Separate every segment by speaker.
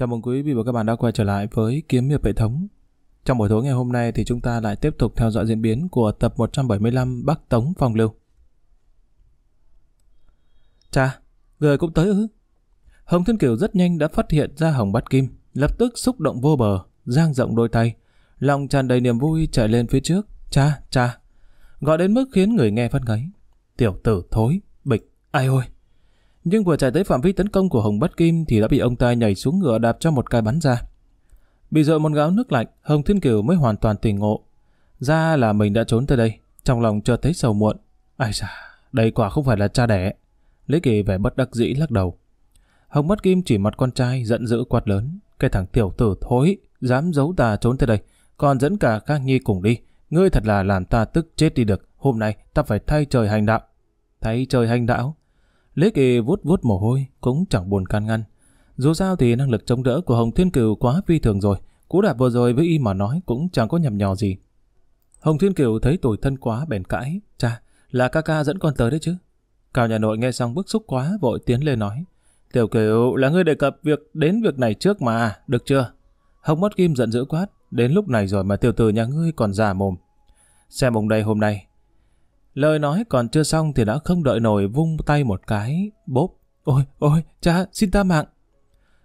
Speaker 1: Chào mừng quý vị và các bạn đã quay trở lại với Kiếm Hiệp Hệ Thống. Trong buổi tối ngày hôm nay thì chúng ta lại tiếp tục theo dõi diễn biến của tập 175 Bắc Tống Phong Lưu. Chà, người cũng tới ư? Hồng Thiên Kiều rất nhanh đã phát hiện ra Hồng Bát Kim, lập tức xúc động vô bờ, giang rộng đôi tay, lòng tràn đầy niềm vui chạy lên phía trước. Cha, cha, gọi đến mức khiến người nghe phát ngấy. Tiểu tử thối, bịch, ai ôi! nhưng vừa chạy tới phạm vi tấn công của Hồng Bất Kim thì đã bị ông ta nhảy xuống ngựa đạp cho một cái bắn ra. Bị dội một gáo nước lạnh, Hồng Thiên Kiều mới hoàn toàn tỉnh ngộ. Ra là mình đã trốn tới đây, trong lòng chợt thấy sầu muộn. Ai da, đây quả không phải là cha đẻ. Lý Kỳ vẻ bất đắc dĩ lắc đầu. Hồng Bất Kim chỉ mặt con trai giận dữ quát lớn. Cái thằng tiểu tử thối, dám giấu ta trốn tới đây, còn dẫn cả các nhi cùng đi. Ngươi thật là làm ta tức chết đi được, hôm nay ta phải thay trời hành đạo. Thay trời hành đạo? Lý Kỳ vuốt vuốt mồ hôi, cũng chẳng buồn can ngăn. Dù sao thì năng lực chống đỡ của Hồng Thiên Cửu quá phi thường rồi, cú đạp vừa rồi với y mà nói cũng chẳng có nhầm nhò gì. Hồng Thiên Cửu thấy tuổi thân quá bèn cãi, cha, là ca ca dẫn con tới đấy chứ. Cao nhà nội nghe xong bức xúc quá vội tiến lên nói, Tiểu Cửu là người đề cập việc đến việc này trước mà, được chưa? Hồng Mất Kim giận dữ quát, đến lúc này rồi mà tiểu tử nhà ngươi còn già mồm. Xem ông đây hôm nay, Lời nói còn chưa xong thì đã không đợi nổi vung tay một cái, bốp. Ôi, ôi, cha, xin ta mạng.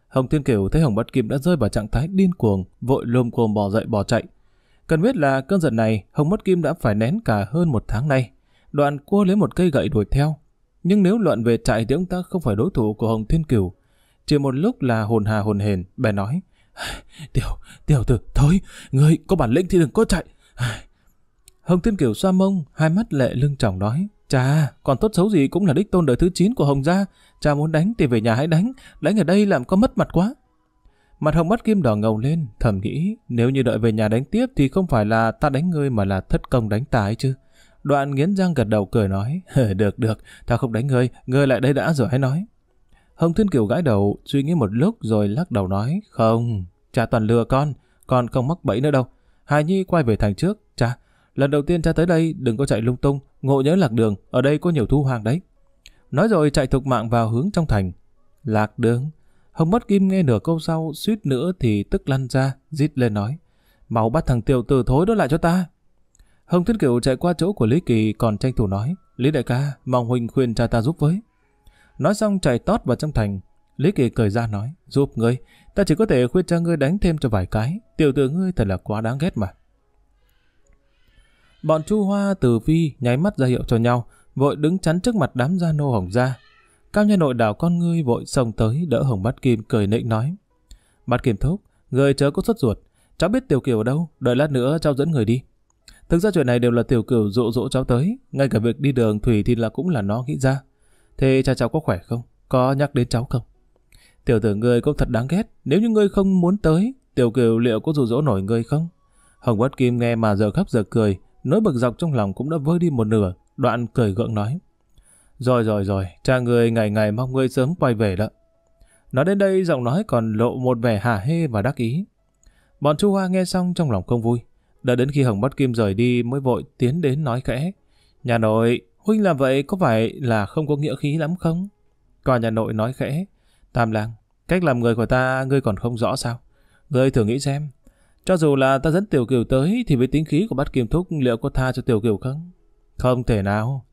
Speaker 1: Hồng Thiên Kiều thấy Hồng Bất Kim đã rơi vào trạng thái điên cuồng, vội lồm cồm bỏ dậy bỏ chạy. Cần biết là cơn giận này, Hồng Bất Kim đã phải nén cả hơn một tháng nay. Đoạn cua lấy một cây gậy đuổi theo. Nhưng nếu luận về chạy thì ông ta không phải đối thủ của Hồng Thiên Kiều. Chỉ một lúc là hồn hà hồn hền, bè nói. Tiểu, tiểu tử, thôi, ngươi có bản lĩnh thì đừng có chạy. Hồng Thiên Kiều xoa mông, hai mắt lệ lưng chồng nói. Chà, còn tốt xấu gì cũng là đích tôn đời thứ 9 của Hồng gia. Cha muốn đánh thì về nhà hãy đánh, đánh ở đây làm có mất mặt quá. Mặt Hồng mắt kim đỏ ngầu lên, thầm nghĩ, nếu như đợi về nhà đánh tiếp thì không phải là ta đánh ngươi mà là thất công đánh ta ấy chứ. Đoạn nghiến răng gật đầu cười nói, được được, ta không đánh ngươi, ngươi lại đây đã rồi hãy nói. Hồng Thiên Kiều gãi đầu, suy nghĩ một lúc rồi lắc đầu nói, không, cha toàn lừa con, con không mắc bẫy nữa đâu. Hài Nhi quay về thành trước, cha, Lần đầu tiên cha tới đây, đừng có chạy lung tung, ngộ nhớ lạc đường, ở đây có nhiều thu hoang đấy. Nói rồi chạy thục mạng vào hướng trong thành. Lạc đường. Hồng mất kim nghe nửa câu sau, suýt nữa thì tức lăn ra, rít lên nói. mau bắt thằng tiểu tử thối đó lại cho ta. Hồng Thiên Cửu chạy qua chỗ của Lý Kỳ còn tranh thủ nói. Lý đại ca, mong huynh khuyên cha ta giúp với. Nói xong chạy tót vào trong thành. Lý Kỳ cười ra nói, giúp ngươi, ta chỉ có thể khuyên cha ngươi đánh thêm cho vài cái. Tiểu tử ngươi thật là quá đáng ghét mà. Bọn Chu Hoa, Từ Phi nháy mắt ra hiệu cho nhau, vội đứng chắn trước mặt đám gia nô hồng gia. Cao nhân nội đảo con ngươi vội xông tới đỡ hồng bát kim cười nịnh nói. Bát kim thúc, người chớ có xuất ruột, cháu biết tiểu kiều đâu, đợi lát nữa cháu dẫn người đi. Thực ra chuyện này đều là tiểu kiều dụ dỗ cháu tới, ngay cả việc đi đường thủy thì là cũng là nó nghĩ ra. Thế cha cháu có khỏe không? Có nhắc đến cháu không? Tiểu tử ngươi cũng thật đáng ghét, nếu như ngươi không muốn tới, tiểu kiều liệu có dụ dỗ nổi ngươi không? Hồng bát Kim nghe mà giờ khóc giờ cười, nỗi bực dọc trong lòng cũng đã vơi đi một nửa, đoạn cười gượng nói. Rồi rồi rồi, cha người ngày ngày mong ngươi sớm quay về đó. Nói đến đây giọng nói còn lộ một vẻ hả hê và đắc ý. Bọn Chu Hoa nghe xong trong lòng không vui, đã đến khi Hồng Bất Kim rời đi mới vội tiến đến nói khẽ. Nhà nội, huynh làm vậy có phải là không có nghĩa khí lắm không? Còn nhà nội nói khẽ, Tam lang, cách làm người của ta ngươi còn không rõ sao? Ngươi thử nghĩ xem, cho dù là ta dẫn Tiểu Kiều tới thì với tính khí của bát kim thúc liệu có tha cho Tiểu Kiều không? Không thể nào.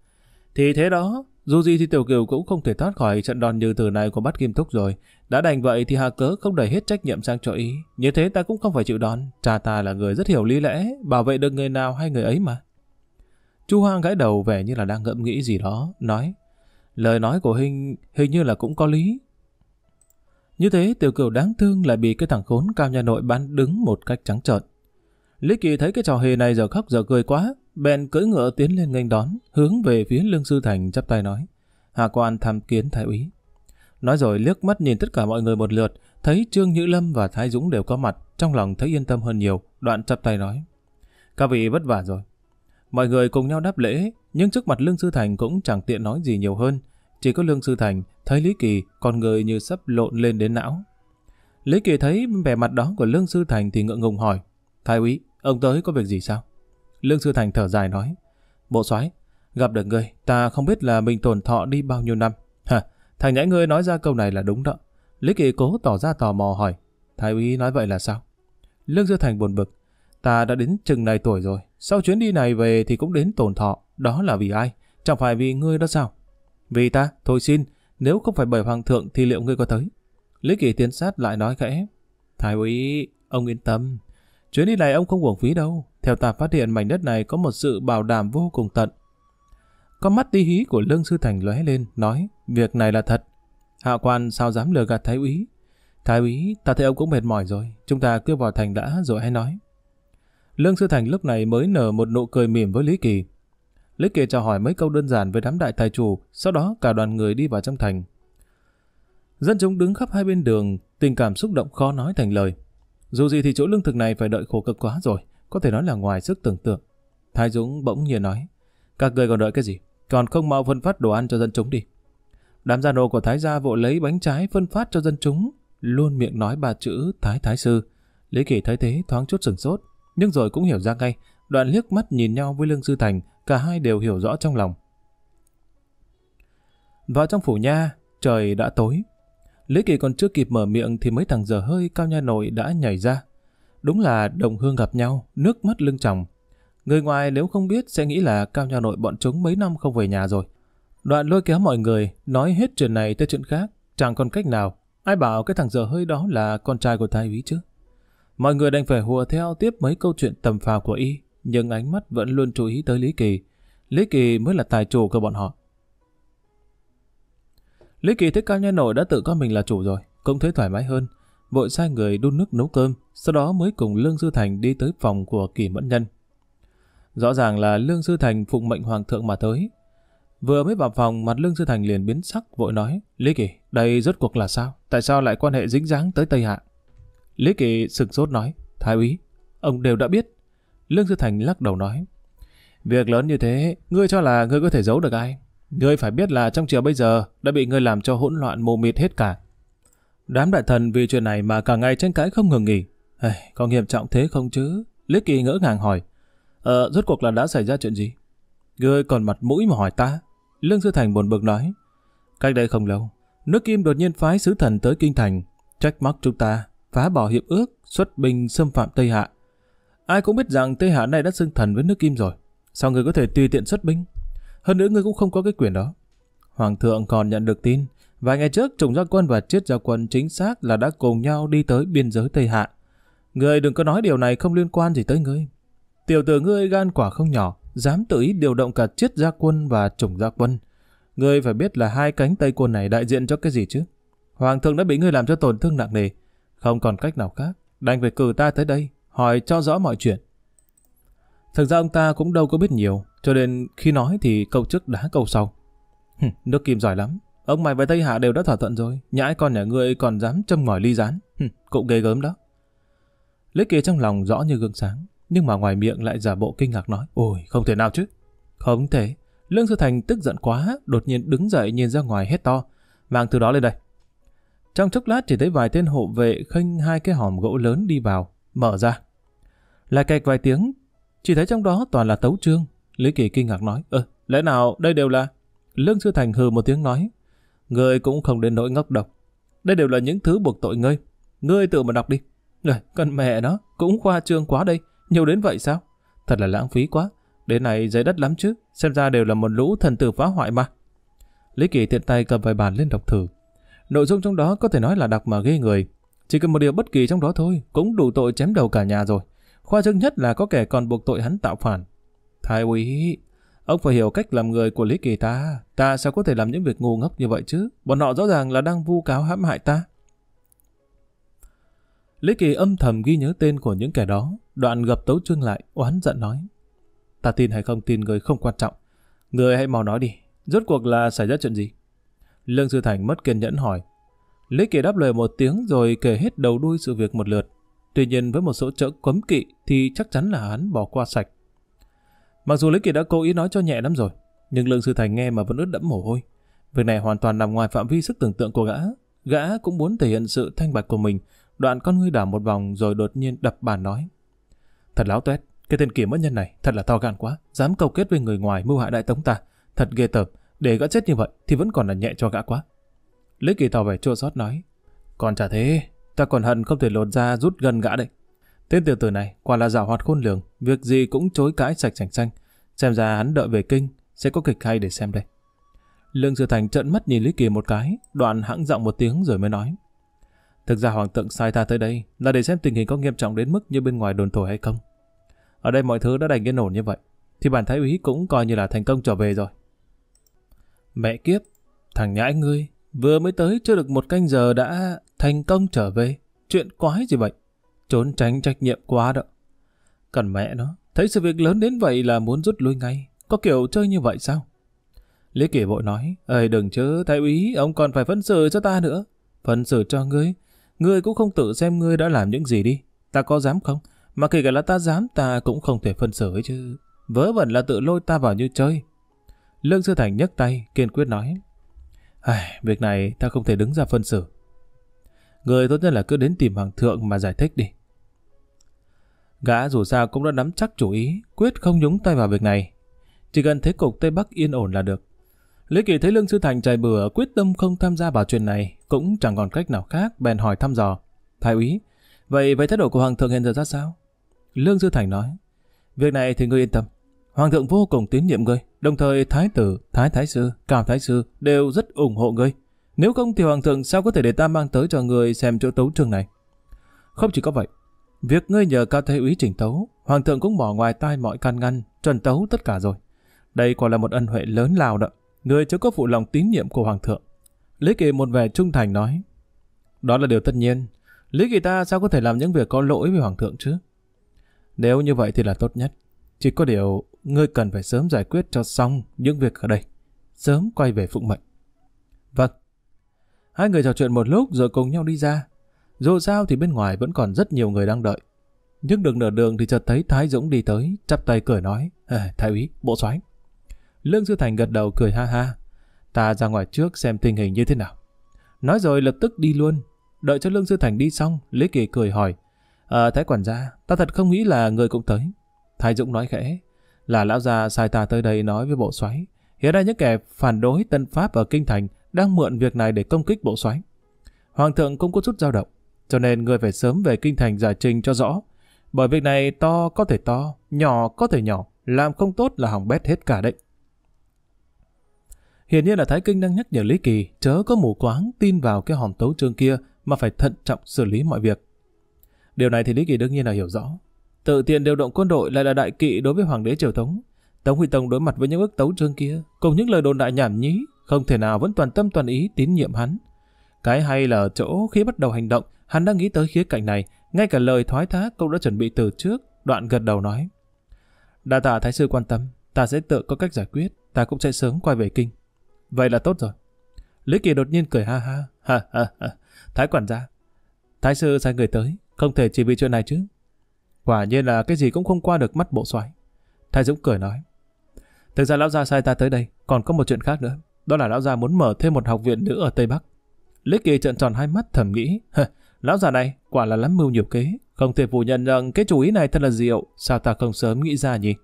Speaker 1: Thì thế đó, dù gì thì Tiểu Kiều cũng không thể thoát khỏi trận đòn như tử này của bát kim thúc rồi. Đã đành vậy thì Hà Cớ không đẩy hết trách nhiệm sang cho ý. Như thế ta cũng không phải chịu đòn. Cha ta là người rất hiểu lý lẽ, bảo vệ được người nào hay người ấy mà. Chu Hoang gãi đầu vẻ như là đang ngẫm nghĩ gì đó, nói. Lời nói của Hình hình như là cũng có lý, như thế tiểu cửu đáng thương lại bị cái thằng khốn cao nhà nội bán đứng một cách trắng trợn. Lý Kỳ thấy cái trò hề này giờ khóc giờ cười quá, bèn cưỡi ngựa tiến lên nghênh đón, hướng về phía Lương Sư Thành chắp tay nói. Hạ quan tham kiến thái úy. Nói rồi liếc mắt nhìn tất cả mọi người một lượt, thấy Trương Nhữ Lâm và Thái Dũng đều có mặt, trong lòng thấy yên tâm hơn nhiều, đoạn chắp tay nói. Các vị vất vả rồi. Mọi người cùng nhau đáp lễ, nhưng trước mặt Lương Sư Thành cũng chẳng tiện nói gì nhiều hơn, chỉ có Lương Sư Thành thấy Lý Kỳ còn người như sắp lộn lên đến não. Lý Kỳ thấy vẻ mặt đó của Lương Sư Thành thì ngượng ngùng hỏi. Thái úy, ông tới có việc gì sao? Lương Sư Thành thở dài nói. Bộ soái gặp được ngươi, ta không biết là mình tổn thọ đi bao nhiêu năm. Hả, Thành nhãi ngươi nói ra câu này là đúng đó. Lý Kỳ cố tỏ ra tò mò hỏi. Thái úy nói vậy là sao? Lương Sư Thành buồn bực. Ta đã đến chừng này tuổi rồi, sau chuyến đi này về thì cũng đến tổn thọ, đó là vì ai? Chẳng phải vì ngươi đó sao? Vì ta, thôi xin, nếu không phải bởi hoàng thượng thì liệu ngươi có tới? Lý Kỳ tiến sát lại nói khẽ. Thái úy, ông yên tâm. Chuyến đi này ông không uổng phí đâu. Theo ta phát hiện mảnh đất này có một sự bảo đảm vô cùng tận. Con mắt tí hí của Lương Sư Thành lóe lên, nói, việc này là thật. Hạ quan sao dám lừa gạt Thái úy? Thái úy, ta thấy ông cũng mệt mỏi rồi, chúng ta cứ vào thành đã rồi hãy nói. Lương Sư Thành lúc này mới nở một nụ cười mỉm với Lý Kỳ. Lý Kỳ chào hỏi mấy câu đơn giản với đám đại tài chủ, sau đó cả đoàn người đi vào trong thành. Dân chúng đứng khắp hai bên đường, tình cảm xúc động khó nói thành lời. Dù gì thì chỗ lương thực này phải đợi khổ cực quá rồi, có thể nói là ngoài sức tưởng tượng. Thái Dũng bỗng nhiên nói, các người còn đợi cái gì, còn không mau phân phát đồ ăn cho dân chúng đi. Đám gia nô của Thái gia vội lấy bánh trái phân phát cho dân chúng, luôn miệng nói ba chữ Thái Thái Sư. Lý Kỳ thấy thế thoáng chút sừng sốt, nhưng rồi cũng hiểu ra ngay, Đoạn liếc mắt nhìn nhau với Lương Sư Thành, cả hai đều hiểu rõ trong lòng. Vào trong phủ nha, trời đã tối. Lý Kỳ còn chưa kịp mở miệng thì mấy thằng dở hơi cao nha nội đã nhảy ra. Đúng là đồng hương gặp nhau, nước mắt lưng tròng. Người ngoài nếu không biết sẽ nghĩ là cao nhà nội bọn chúng mấy năm không về nhà rồi. Đoạn lôi kéo mọi người, nói hết chuyện này tới chuyện khác, chẳng còn cách nào. Ai bảo cái thằng dở hơi đó là con trai của thái úy chứ? Mọi người đành phải hùa theo tiếp mấy câu chuyện tầm phào của y, nhưng ánh mắt vẫn luôn chú ý tới Lý Kỳ. Lý Kỳ mới là tài chủ của bọn họ. Lý Kỳ thấy cao nhân nổi đã tự coi mình là chủ rồi, cũng thấy thoải mái hơn. Vội sai người đun nước nấu cơm, sau đó mới cùng Lương Dư Thành đi tới phòng của Kỳ Mẫn Nhân. Rõ ràng là Lương Dư Thành phụng mệnh Hoàng thượng mà tới. Vừa mới vào phòng, mặt Lương Dư Thành liền biến sắc, vội nói, Lý Kỳ, đây rốt cuộc là sao? Tại sao lại quan hệ dính dáng tới Tây Hạ? Lý Kỳ sừng sốt nói, Thái úy, ông đều đã biết. Lương Sư Thành lắc đầu nói. Việc lớn như thế, ngươi cho là ngươi có thể giấu được ai? Ngươi phải biết là trong chiều bây giờ đã bị ngươi làm cho hỗn loạn mù mịt hết cả. Đám đại thần vì chuyện này mà cả ngày tranh cãi không ngừng nghỉ. Hey, có nghiêm trọng thế không chứ? Lý Kỳ ngỡ ngàng hỏi. Ờ, rốt cuộc là đã xảy ra chuyện gì? Ngươi còn mặt mũi mà hỏi ta. Lương Sư Thành buồn bực nói. Cách đây không lâu, nước Kim đột nhiên phái sứ thần tới Kinh Thành, trách móc chúng ta, phá bỏ hiệp ước, xuất binh xâm phạm Tây Hạ. Ai cũng biết rằng Tây Hạ này đã xưng thần với nước Kim rồi. Sao người có thể tùy tiện xuất binh? Hơn nữa người cũng không có cái quyền đó. Hoàng thượng còn nhận được tin, vài ngày trước Trùng Gia Quân và Triết Gia Quân chính xác là đã cùng nhau đi tới biên giới Tây Hạ. Người đừng có nói điều này không liên quan gì tới ngươi. Tiểu tử ngươi gan quả không nhỏ, dám tự ý điều động cả Triết Gia Quân và Trùng Gia Quân. Ngươi phải biết là hai cánh Tây Quân này đại diện cho cái gì chứ? Hoàng thượng đã bị ngươi làm cho tổn thương nặng nề, không còn cách nào khác, đành phải cử ta tới đây hỏi cho rõ mọi chuyện. Thực ra ông ta cũng đâu có biết nhiều, cho nên khi nói thì câu trước đá câu sau. Hừ, nước kim giỏi lắm, ông mày và Tây Hạ đều đã thỏa thuận rồi, nhãi con nhà ngươi còn dám châm ngòi ly rán, Hừ, cậu ghê gớm đó. Lý kia trong lòng rõ như gương sáng, nhưng mà ngoài miệng lại giả bộ kinh ngạc nói, ôi không thể nào chứ. Không thể, Lương Sư Thành tức giận quá, đột nhiên đứng dậy nhìn ra ngoài hét to, mang từ đó lên đây. Trong chốc lát chỉ thấy vài tên hộ vệ khênh hai cái hòm gỗ lớn đi vào, Mở ra. Lại cạch vài tiếng, chỉ thấy trong đó toàn là tấu trương. Lý Kỳ kinh ngạc nói, ơ, ờ, lẽ nào đây đều là... Lương Sư Thành hừ một tiếng nói, ngươi cũng không đến nỗi ngốc độc. Đây đều là những thứ buộc tội ngươi. Ngươi tự mà đọc đi. Rồi, con mẹ nó, cũng khoa trương quá đây. Nhiều đến vậy sao? Thật là lãng phí quá. Đến này giấy đất lắm chứ. Xem ra đều là một lũ thần tử phá hoại mà. Lý Kỳ tiện tay cầm vài bản lên đọc thử. Nội dung trong đó có thể nói là đọc mà ghê người. Chỉ cần một điều bất kỳ trong đó thôi cũng đủ tội chém đầu cả nhà rồi. Khoa trương nhất là có kẻ còn buộc tội hắn tạo phản. Thái úy, ông phải hiểu cách làm người của Lý Kỳ ta. Ta sao có thể làm những việc ngu ngốc như vậy chứ? Bọn họ rõ ràng là đang vu cáo hãm hại ta. Lý Kỳ âm thầm ghi nhớ tên của những kẻ đó, đoạn gập tấu trương lại, oán giận nói. Ta tin hay không tin người không quan trọng. Người hãy mau nói đi, rốt cuộc là xảy ra chuyện gì? Lương Sư Thành mất kiên nhẫn hỏi. Lý Kỳ đáp lời một tiếng rồi kể hết đầu đuôi sự việc một lượt. Tuy nhiên với một số chợ cấm kỵ thì chắc chắn là hắn bỏ qua sạch. Mặc dù Lý Kỳ đã cố ý nói cho nhẹ lắm rồi, nhưng Lương Sư Thành nghe mà vẫn ướt đẫm mồ hôi. Việc này hoàn toàn nằm ngoài phạm vi sức tưởng tượng của gã. Gã cũng muốn thể hiện sự thanh bạch của mình. Đoạn con ngươi đảo một vòng rồi đột nhiên đập bàn nói. Thật láo tuét, cái tên kỷ mất nhân này thật là to gan quá, dám cầu kết với người ngoài mưu hại đại tống ta. Thật ghê tởm, để gã chết như vậy thì vẫn còn là nhẹ cho gã quá. Lý Kỳ tỏ vẻ chua xót nói. Còn chả thế, ta còn hận không thể lột ra rút gần gã đây. Tên tiểu tử này quả là giảo hoạt khôn lường, việc gì cũng chối cãi sạch sành xanh. Xem ra hắn đợi về kinh, sẽ có kịch hay để xem đây. Lương Sư Thành trợn mắt nhìn Lý Kỳ một cái, đoạn hãng giọng một tiếng rồi mới nói. Thực ra Hoàng thượng sai ta tới đây là để xem tình hình có nghiêm trọng đến mức như bên ngoài đồn thổi hay không. Ở đây mọi thứ đã đành yên ổn như vậy, thì bản thái úy cũng coi như là thành công trở về rồi. Mẹ kiếp, thằng nhãi ngươi, Vừa mới tới chưa được một canh giờ đã thành công trở về. Chuyện quái gì vậy? Trốn tránh trách nhiệm quá đó. Cần mẹ nó, thấy sự việc lớn đến vậy là muốn rút lui ngay. Có kiểu chơi như vậy sao? Lý Kỳ vội nói, ơi đừng chứ, thái úy, ông còn phải phân xử cho ta nữa. Phân xử cho ngươi. Ngươi cũng không tự xem ngươi đã làm những gì đi. Ta có dám không? Mà kể cả là ta dám ta cũng không thể phân xử ấy chứ. Vớ vẩn là tự lôi ta vào như chơi. Lương Sư Thành nhấc tay, kiên quyết nói, Ai, việc này ta không thể đứng ra phân xử. Người tốt nhất là cứ đến tìm hoàng thượng mà giải thích đi. Gã dù sao cũng đã nắm chắc chủ ý, quyết không nhúng tay vào việc này. Chỉ cần thế cục Tây Bắc yên ổn là được. Lý Kỳ thấy Lương Sư Thành chạy bừa quyết tâm không tham gia vào chuyện này, cũng chẳng còn cách nào khác bèn hỏi thăm dò. Thái úy, vậy với thái độ của Hoàng thượng hiện giờ ra sao? Lương Sư Thành nói, việc này thì ngươi yên tâm, Hoàng thượng vô cùng tín nhiệm ngươi, đồng thời thái tử, thái thái sư, cao thái sư đều rất ủng hộ ngươi. Nếu không thì hoàng thượng sao có thể để ta mang tới cho ngươi xem chỗ tấu trường này? Không chỉ có vậy, việc ngươi nhờ cao thái úy chỉnh tấu, hoàng thượng cũng bỏ ngoài tai mọi can ngăn, trần tấu tất cả rồi. Đây quả là một ân huệ lớn lao đó, ngươi chớ có phụ lòng tín nhiệm của hoàng thượng. Lý Kỳ một vẻ trung thành nói, đó là điều tất nhiên, Lý Kỳ ta sao có thể làm những việc có lỗi với hoàng thượng chứ? Nếu như vậy thì là tốt nhất, chỉ có điều ngươi cần phải sớm giải quyết cho xong những việc ở đây. Sớm quay về phụng mệnh. Vâng. Hai người trò chuyện một lúc rồi cùng nhau đi ra. Dù sao thì bên ngoài vẫn còn rất nhiều người đang đợi. Nhưng được nửa đường thì chợt thấy Thái Dũng đi tới, chắp tay cười nói. À, Thái úy, bộ soái Lương Sư Thành gật đầu cười ha ha. Ta ra ngoài trước xem tình hình như thế nào. Nói rồi lập tức đi luôn. Đợi cho Lương Sư Thành đi xong, Lý Kỳ cười hỏi. À, Thái quản gia, ta thật không nghĩ là người cũng tới. Thái Dũng nói khẽ là lão già sai ta tới đây nói với bộ xoáy. Hiện nay những kẻ phản đối tân pháp ở kinh thành đang mượn việc này để công kích bộ xoáy. Hoàng thượng cũng có chút dao động, cho nên người phải sớm về kinh thành giải trình cho rõ. Bởi việc này to có thể to, nhỏ có thể nhỏ, làm không tốt là hỏng bét hết cả đấy. Hiển nhiên là Thái Kinh đang nhắc nhở Lý Kỳ chớ có mù quáng tin vào cái hòm tấu trương kia mà phải thận trọng xử lý mọi việc. Điều này thì Lý Kỳ đương nhiên là hiểu rõ. Tự tiện điều động quân đội lại là đại kỵ đối với hoàng đế triều thống Tống Huy Tông đối mặt với những ước tấu trương kia, cùng những lời đồn đại nhảm nhí, không thể nào vẫn toàn tâm toàn ý tín nhiệm hắn. Cái hay là chỗ khi bắt đầu hành động, hắn đã nghĩ tới khía cạnh này, ngay cả lời thoái thác cũng đã chuẩn bị từ trước, đoạn gật đầu nói. Đa tạ thái sư quan tâm, ta sẽ tự có cách giải quyết, ta cũng sẽ sớm quay về kinh. Vậy là tốt rồi. Lý Kỳ đột nhiên cười ha ha, ha ha ha, thái quản gia. Thái sư sai người tới, không thể chỉ vì chuyện này chứ. Quả nhiên là cái gì cũng không qua được mắt bộ xoáy. Thái Dũng cười nói. Thực ra lão gia sai ta tới đây, còn có một chuyện khác nữa. Đó là lão gia muốn mở thêm một học viện nữa ở Tây Bắc. Lý Kỳ trợn tròn hai mắt thầm nghĩ. lão già này quả là lắm mưu nhiều kế. Không thể phủ nhận rằng cái chủ ý này thật là diệu. Sao ta không sớm nghĩ ra nhỉ?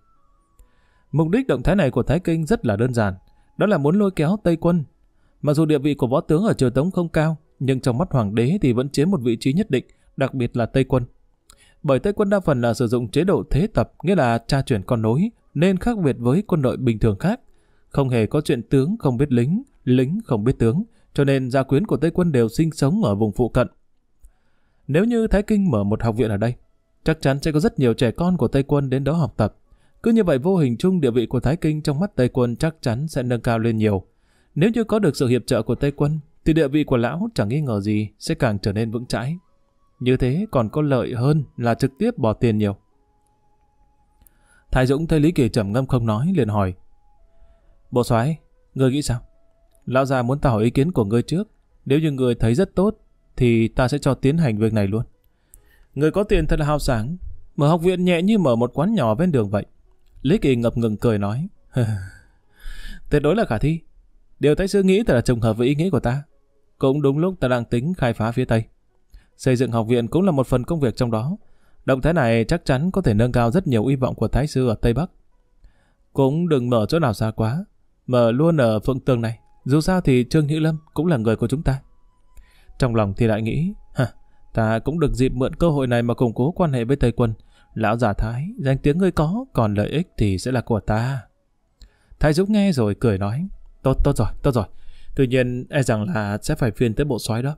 Speaker 1: Mục đích động thái này của Thái Kinh rất là đơn giản. Đó là muốn lôi kéo Tây quân. Mặc dù địa vị của võ tướng ở triều Tống không cao, nhưng trong mắt hoàng đế thì vẫn chiếm một vị trí nhất định, đặc biệt là Tây quân bởi Tây quân đa phần là sử dụng chế độ thế tập, nghĩa là tra chuyển con nối, nên khác biệt với quân đội bình thường khác. Không hề có chuyện tướng không biết lính, lính không biết tướng, cho nên gia quyến của Tây quân đều sinh sống ở vùng phụ cận. Nếu như Thái Kinh mở một học viện ở đây, chắc chắn sẽ có rất nhiều trẻ con của Tây quân đến đó học tập. Cứ như vậy vô hình chung địa vị của Thái Kinh trong mắt Tây quân chắc chắn sẽ nâng cao lên nhiều. Nếu như có được sự hiệp trợ của Tây quân, thì địa vị của lão chẳng nghi ngờ gì sẽ càng trở nên vững chãi. Như thế còn có lợi hơn là trực tiếp bỏ tiền nhiều. Thái Dũng thấy Lý Kỳ trầm ngâm không nói liền hỏi. Bộ soái, ngươi nghĩ sao? Lão già muốn ta hỏi ý kiến của ngươi trước. Nếu như ngươi thấy rất tốt, thì ta sẽ cho tiến hành việc này luôn. Ngươi có tiền thật là hào sảng. Mở học viện nhẹ như mở một quán nhỏ bên đường vậy. Lý Kỳ ngập ngừng cười nói. Tuyệt đối là khả thi. Điều thái sư nghĩ thật là trùng hợp với ý nghĩ của ta. Cũng đúng lúc ta đang tính khai phá phía Tây. Xây dựng học viện cũng là một phần công việc trong đó. Động thái này chắc chắn có thể nâng cao rất nhiều uy vọng của Thái Sư ở Tây Bắc. Cũng đừng mở chỗ nào xa quá, mở luôn ở phượng tường này. Dù sao thì Trương hữu Lâm cũng là người của chúng ta. Trong lòng thì lại nghĩ, hả, ta cũng được dịp mượn cơ hội này mà củng cố quan hệ với Tây Quân. Lão giả Thái, danh tiếng ngươi có, còn lợi ích thì sẽ là của ta. Thái Dũng nghe rồi cười nói, tốt, tốt rồi, tốt rồi. Tuy nhiên, e rằng là sẽ phải phiền tới bộ soái đó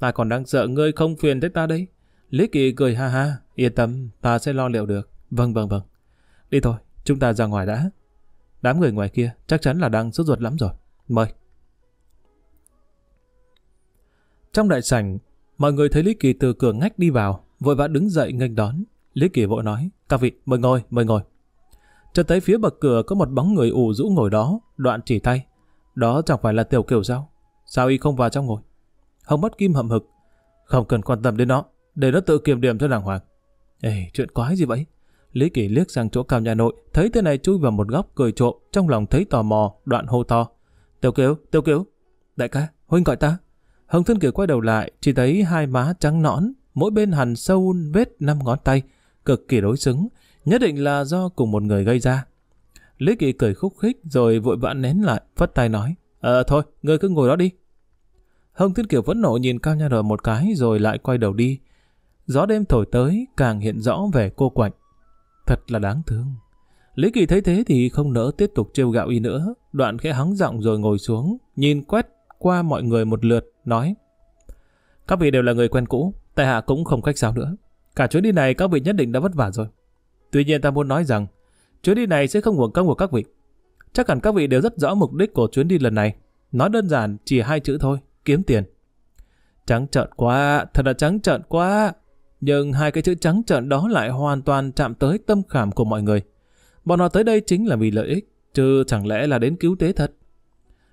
Speaker 1: ta còn đang sợ ngươi không phiền tới ta đấy. Lý Kỳ cười ha ha, yên tâm, ta sẽ lo liệu được. Vâng vâng vâng. Đi thôi, chúng ta ra ngoài đã. Đám người ngoài kia chắc chắn là đang sốt ruột lắm rồi. Mời. Trong đại sảnh, mọi người thấy Lý Kỳ từ cửa ngách đi vào, vội vã đứng dậy nghênh đón. Lý Kỳ vội nói, các vị, mời ngồi, mời ngồi. Chợt thấy phía bậc cửa có một bóng người ủ rũ ngồi đó, đoạn chỉ tay. Đó chẳng phải là tiểu kiểu sao? Sao y không vào trong ngồi? Hồng mắt kim hậm hực. Không cần quan tâm đến nó, để nó tự kiểm điểm cho đàng hoàng. Ê, chuyện quái gì vậy? Lý Kỳ liếc sang chỗ cao nhà nội, thấy tên này chui vào một góc cười trộm, trong lòng thấy tò mò, đoạn hô to. Tiêu Kiều, Tiêu Kiều, đại ca, huynh gọi ta. Hồng thân Kiều quay đầu lại, chỉ thấy hai má trắng nõn, mỗi bên hằn sâu vết năm ngón tay, cực kỳ đối xứng, nhất định là do cùng một người gây ra. Lý Kỳ cười khúc khích rồi vội vã nén lại, phất tay nói, Ờ thôi, ngươi cứ ngồi đó đi, Hồng Thiên Kiều vẫn nộ nhìn Cao Nha Rồi một cái rồi lại quay đầu đi. Gió đêm thổi tới càng hiện rõ vẻ cô quạnh. Thật là đáng thương. Lý Kỳ thấy thế thì không nỡ tiếp tục trêu gạo y nữa. Đoạn khẽ hắng giọng rồi ngồi xuống, nhìn quét qua mọi người một lượt, nói. Các vị đều là người quen cũ, tại hạ cũng không cách sao nữa. Cả chuyến đi này các vị nhất định đã vất vả rồi. Tuy nhiên ta muốn nói rằng, chuyến đi này sẽ không uổng công của các vị. Chắc hẳn các vị đều rất rõ mục đích của chuyến đi lần này. Nói đơn giản chỉ hai chữ thôi, kiếm tiền. Trắng trợn quá, thật là trắng trợn quá. Nhưng hai cái chữ trắng trợn đó lại hoàn toàn chạm tới tâm khảm của mọi người. Bọn họ tới đây chính là vì lợi ích, chứ chẳng lẽ là đến cứu tế thật.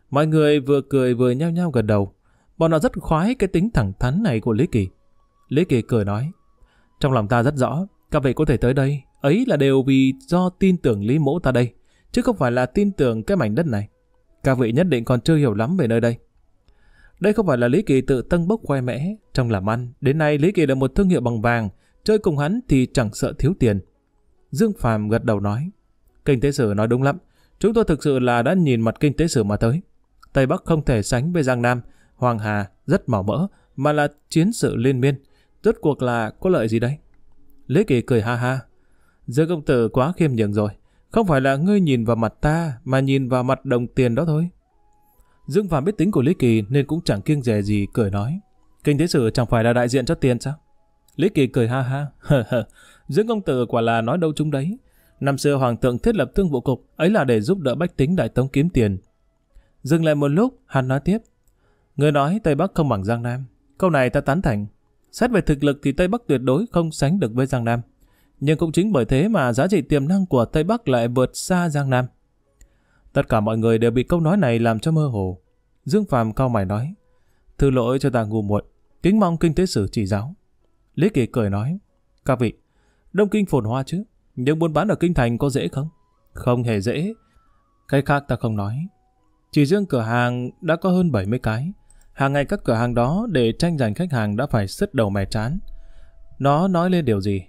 Speaker 1: Mọi người vừa cười vừa nhao nhao gật đầu. Bọn họ rất khoái cái tính thẳng thắn này của Lý Kỳ. Lý Kỳ cười nói, trong lòng ta rất rõ, các vị có thể tới đây, ấy là đều vì do tin tưởng Lý Mỗ ta đây, chứ không phải là tin tưởng cái mảnh đất này. Các vị nhất định còn chưa hiểu lắm về nơi đây. Đây không phải là Lý Kỳ tự tân bốc khoe mẽ. Trong làm ăn, đến nay Lý Kỳ là một thương hiệu bằng vàng. Chơi cùng hắn thì chẳng sợ thiếu tiền. Dương Phàm gật đầu nói. Kinh tế sử nói đúng lắm. Chúng tôi thực sự là đã nhìn mặt kinh tế sử mà tới. Tây Bắc không thể sánh với Giang Nam. Hoàng Hà rất màu mỡ, mà là chiến sự liên miên. Rốt cuộc là có lợi gì đây? Lý Kỳ cười ha ha. Dương công tử quá khiêm nhường rồi. Không phải là ngươi nhìn vào mặt ta, mà nhìn vào mặt đồng tiền đó thôi. Dương Phạm biết tính của Lý Kỳ nên cũng chẳng kiêng dè gì cười nói. Kinh tế sử chẳng phải là đại diện cho tiền sao? Lý Kỳ cười ha ha. Dương công tử quả là nói đâu chúng đấy. Năm xưa hoàng thượng thiết lập thương vụ cục ấy là để giúp đỡ bách tính đại tống kiếm tiền. Dừng lại một lúc, hắn nói tiếp. Người nói Tây Bắc không bằng Giang Nam. Câu này ta tán thành. Xét về thực lực thì Tây Bắc tuyệt đối không sánh được với Giang Nam. Nhưng cũng chính bởi thế mà giá trị tiềm năng của Tây Bắc lại vượt xa Giang Nam. Tất cả mọi người đều bị câu nói này làm cho mơ hồ. Dương Phàm cao mày nói, thư lỗi cho ta ngu muội, kính mong kinh tế sử chỉ giáo. Lý Kỳ cười nói, các vị, đông kinh phồn hoa chứ, nhưng buôn bán ở kinh thành có dễ không? Không hề dễ. Cái khác ta không nói. Chỉ riêng cửa hàng đã có hơn 70 cái. Hàng ngày các cửa hàng đó để tranh giành khách hàng đã phải sứt đầu mè chán. Nó nói lên điều gì?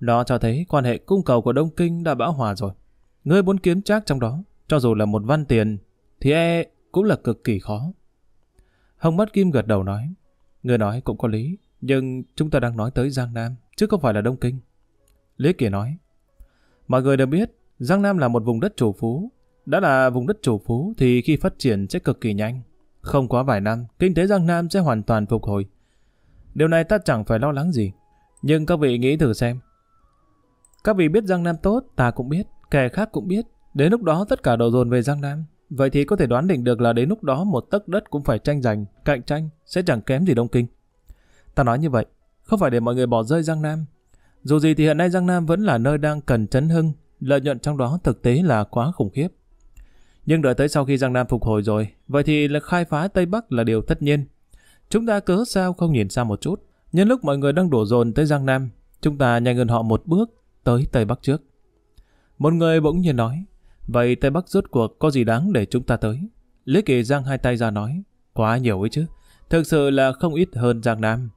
Speaker 1: Nó cho thấy quan hệ cung cầu của Đông Kinh đã bão hòa rồi. Ngươi muốn kiếm chắc trong đó, cho dù là một văn tiền, thì e cũng là cực kỳ khó. Hồng mắt Kim gật đầu nói, người nói cũng có lý, nhưng chúng ta đang nói tới Giang Nam, chứ không phải là Đông Kinh. Lý Kỳ nói, mọi người đều biết, Giang Nam là một vùng đất chủ phú. Đã là vùng đất chủ phú thì khi phát triển sẽ cực kỳ nhanh. Không quá vài năm, kinh tế Giang Nam sẽ hoàn toàn phục hồi. Điều này ta chẳng phải lo lắng gì. Nhưng các vị nghĩ thử xem. Các vị biết Giang Nam tốt, ta cũng biết, kẻ khác cũng biết, Đến lúc đó tất cả đổ dồn về Giang Nam. Vậy thì có thể đoán định được là đến lúc đó một tấc đất cũng phải tranh giành, cạnh tranh, sẽ chẳng kém gì Đông Kinh. Ta nói như vậy, không phải để mọi người bỏ rơi Giang Nam. Dù gì thì hiện nay Giang Nam vẫn là nơi đang cần chấn hưng, lợi nhuận trong đó thực tế là quá khủng khiếp. Nhưng đợi tới sau khi Giang Nam phục hồi rồi, vậy thì là khai phá Tây Bắc là điều tất nhiên. Chúng ta cớ sao không nhìn xa một chút. Nhân lúc mọi người đang đổ dồn tới Giang Nam, chúng ta nhanh hơn họ một bước tới Tây Bắc trước. Một người bỗng nhiên nói, Vậy Tây Bắc rốt cuộc có gì đáng để chúng ta tới? Lý Kỳ giang hai tay ra nói, quá nhiều ấy chứ, thực sự là không ít hơn Giang Nam.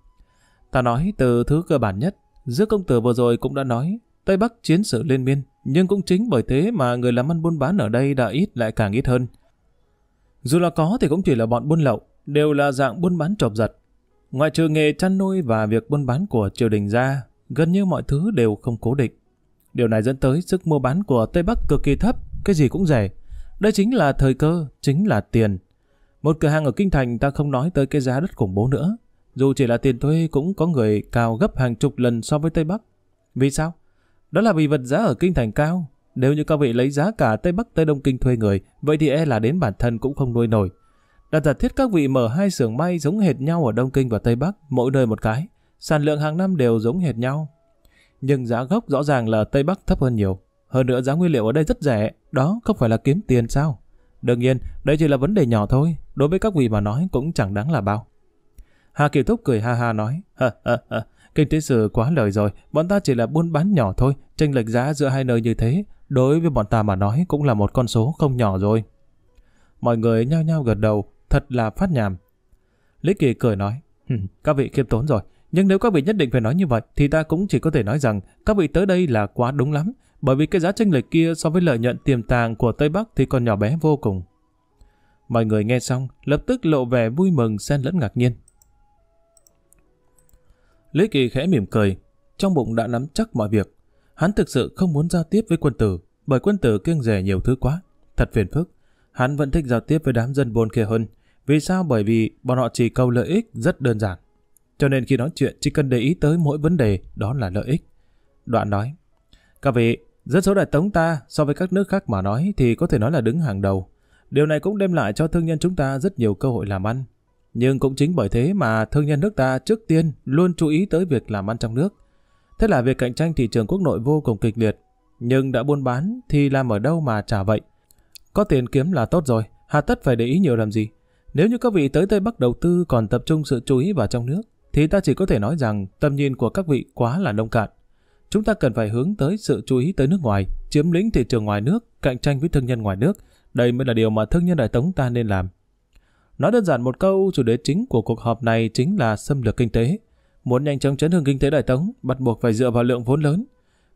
Speaker 1: Ta nói từ thứ cơ bản nhất, giữa công tử vừa rồi cũng đã nói, Tây Bắc chiến sự liên miên, nhưng cũng chính bởi thế mà người làm ăn buôn bán ở đây đã ít lại càng ít hơn. Dù là có thì cũng chỉ là bọn buôn lậu, đều là dạng buôn bán trộm giật. Ngoại trừ nghề chăn nuôi và việc buôn bán của triều đình ra, gần như mọi thứ đều không cố định. Điều này dẫn tới sức mua bán của Tây Bắc cực kỳ thấp cái gì cũng rẻ. Đây chính là thời cơ, chính là tiền. Một cửa hàng ở Kinh Thành ta không nói tới cái giá đất khủng bố nữa. Dù chỉ là tiền thuê cũng có người cao gấp hàng chục lần so với Tây Bắc. Vì sao? Đó là vì vật giá ở Kinh Thành cao. Nếu như các vị lấy giá cả Tây Bắc tây Đông Kinh thuê người, vậy thì e là đến bản thân cũng không nuôi nổi. Đặt giả thiết các vị mở hai xưởng may giống hệt nhau ở Đông Kinh và Tây Bắc, mỗi nơi một cái. Sản lượng hàng năm đều giống hệt nhau. Nhưng giá gốc rõ ràng là Tây Bắc thấp hơn nhiều. Hơn nữa giá nguyên liệu ở đây rất rẻ, đó không phải là kiếm tiền sao? Đương nhiên, đây chỉ là vấn đề nhỏ thôi, đối với các vị mà nói cũng chẳng đáng là bao. Hà Kiều Thúc cười ha ha nói, hờ hờ hờ, kinh tế sử quá lời rồi, bọn ta chỉ là buôn bán nhỏ thôi, tranh lệch giá giữa hai nơi như thế, đối với bọn ta mà nói cũng là một con số không nhỏ rồi. Mọi người nhao nhao gật đầu, thật là phát nhàm. Lý Kỳ cười nói, các vị khiêm tốn rồi, nhưng nếu các vị nhất định phải nói như vậy thì ta cũng chỉ có thể nói rằng các vị tới đây là quá đúng lắm, bởi vì cái giá tranh lệch kia so với lợi nhuận tiềm tàng của Tây Bắc thì còn nhỏ bé vô cùng. Mọi người nghe xong, lập tức lộ vẻ vui mừng xen lẫn ngạc nhiên. Lý Kỳ khẽ mỉm cười, trong bụng đã nắm chắc mọi việc. Hắn thực sự không muốn giao tiếp với quân tử, bởi quân tử kiêng rẻ nhiều thứ quá, thật phiền phức. Hắn vẫn thích giao tiếp với đám dân buôn kia hơn. Vì sao? Bởi vì bọn họ chỉ câu lợi ích rất đơn giản. Cho nên khi nói chuyện chỉ cần để ý tới mỗi vấn đề, đó là lợi ích. Đoạn nói, Các vị, Dân số đại tống ta so với các nước khác mà nói thì có thể nói là đứng hàng đầu. Điều này cũng đem lại cho thương nhân chúng ta rất nhiều cơ hội làm ăn. Nhưng cũng chính bởi thế mà thương nhân nước ta trước tiên luôn chú ý tới việc làm ăn trong nước. Thế là việc cạnh tranh thị trường quốc nội vô cùng kịch liệt. Nhưng đã buôn bán thì làm ở đâu mà trả vậy. Có tiền kiếm là tốt rồi, hà tất phải để ý nhiều làm gì. Nếu như các vị tới Tây Bắc đầu tư còn tập trung sự chú ý vào trong nước, thì ta chỉ có thể nói rằng tầm nhìn của các vị quá là nông cạn chúng ta cần phải hướng tới sự chú ý tới nước ngoài, chiếm lĩnh thị trường ngoài nước, cạnh tranh với thương nhân ngoài nước. Đây mới là điều mà thương nhân đại tống ta nên làm. Nói đơn giản một câu, chủ đề chính của cuộc họp này chính là xâm lược kinh tế. Muốn nhanh chóng chấn hương kinh tế đại tống, bắt buộc phải dựa vào lượng vốn lớn.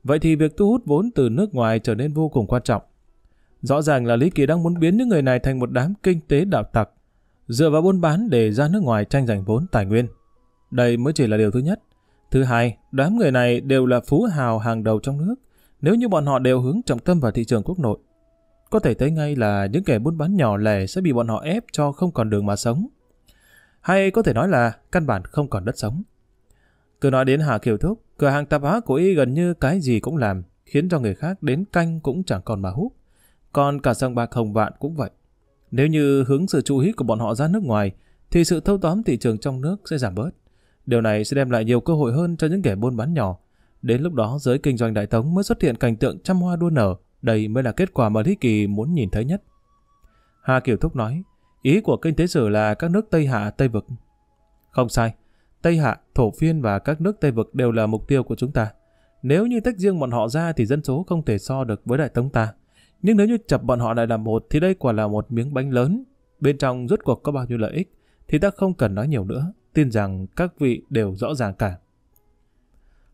Speaker 1: Vậy thì việc thu hút vốn từ nước ngoài trở nên vô cùng quan trọng. Rõ ràng là Lý Kỳ đang muốn biến những người này thành một đám kinh tế đạo tặc, dựa vào buôn bán để ra nước ngoài tranh giành vốn tài nguyên. Đây mới chỉ là điều thứ nhất. Thứ hai, đám người này đều là phú hào hàng đầu trong nước, nếu như bọn họ đều hướng trọng tâm vào thị trường quốc nội. Có thể thấy ngay là những kẻ buôn bán nhỏ lẻ sẽ bị bọn họ ép cho không còn đường mà sống. Hay có thể nói là căn bản không còn đất sống. Cứ nói đến Hà Kiều Thúc, cửa hàng tạp hóa của y gần như cái gì cũng làm, khiến cho người khác đến canh cũng chẳng còn mà hút. Còn cả sông bạc hồng vạn cũng vậy. Nếu như hướng sự chú ý của bọn họ ra nước ngoài, thì sự thâu tóm thị trường trong nước sẽ giảm bớt. Điều này sẽ đem lại nhiều cơ hội hơn cho những kẻ buôn bán nhỏ. Đến lúc đó giới kinh doanh đại tống mới xuất hiện cảnh tượng trăm hoa đua nở, đây mới là kết quả mà Lý Kỳ muốn nhìn thấy nhất. Hà Kiều Thúc nói, ý của kinh tế sử là các nước Tây Hạ, Tây Vực. Không sai, Tây Hạ, Thổ Phiên và các nước Tây Vực đều là mục tiêu của chúng ta. Nếu như tách riêng bọn họ ra thì dân số không thể so được với Đại Tống ta. Nhưng nếu như chập bọn họ lại làm một thì đây quả là một miếng bánh lớn. Bên trong rốt cuộc có bao nhiêu lợi ích thì ta không cần nói nhiều nữa tin rằng các vị đều rõ ràng cả.